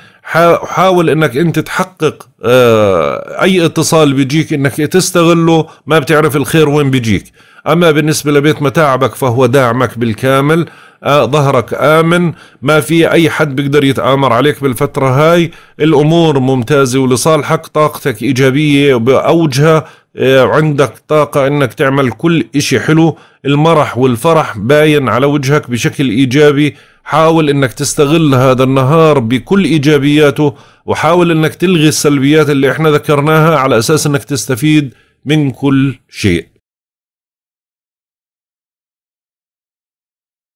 حاول انك انت تحقق آه، اي اتصال بيجيك انك تستغله ما بتعرف الخير وين بيجيك أما بالنسبة لبيت متاعبك فهو داعمك بالكامل آه ظهرك آمن ما في أي حد بيقدر يتآمر عليك بالفترة هاي الأمور ممتازة ولصالحك طاقتك إيجابية بأوجها آه عندك طاقة أنك تعمل كل إشي حلو المرح والفرح باين على وجهك بشكل إيجابي حاول انك تستغل هذا النهار بكل ايجابياته وحاول انك تلغي السلبيات اللي احنا ذكرناها على اساس انك تستفيد من كل شيء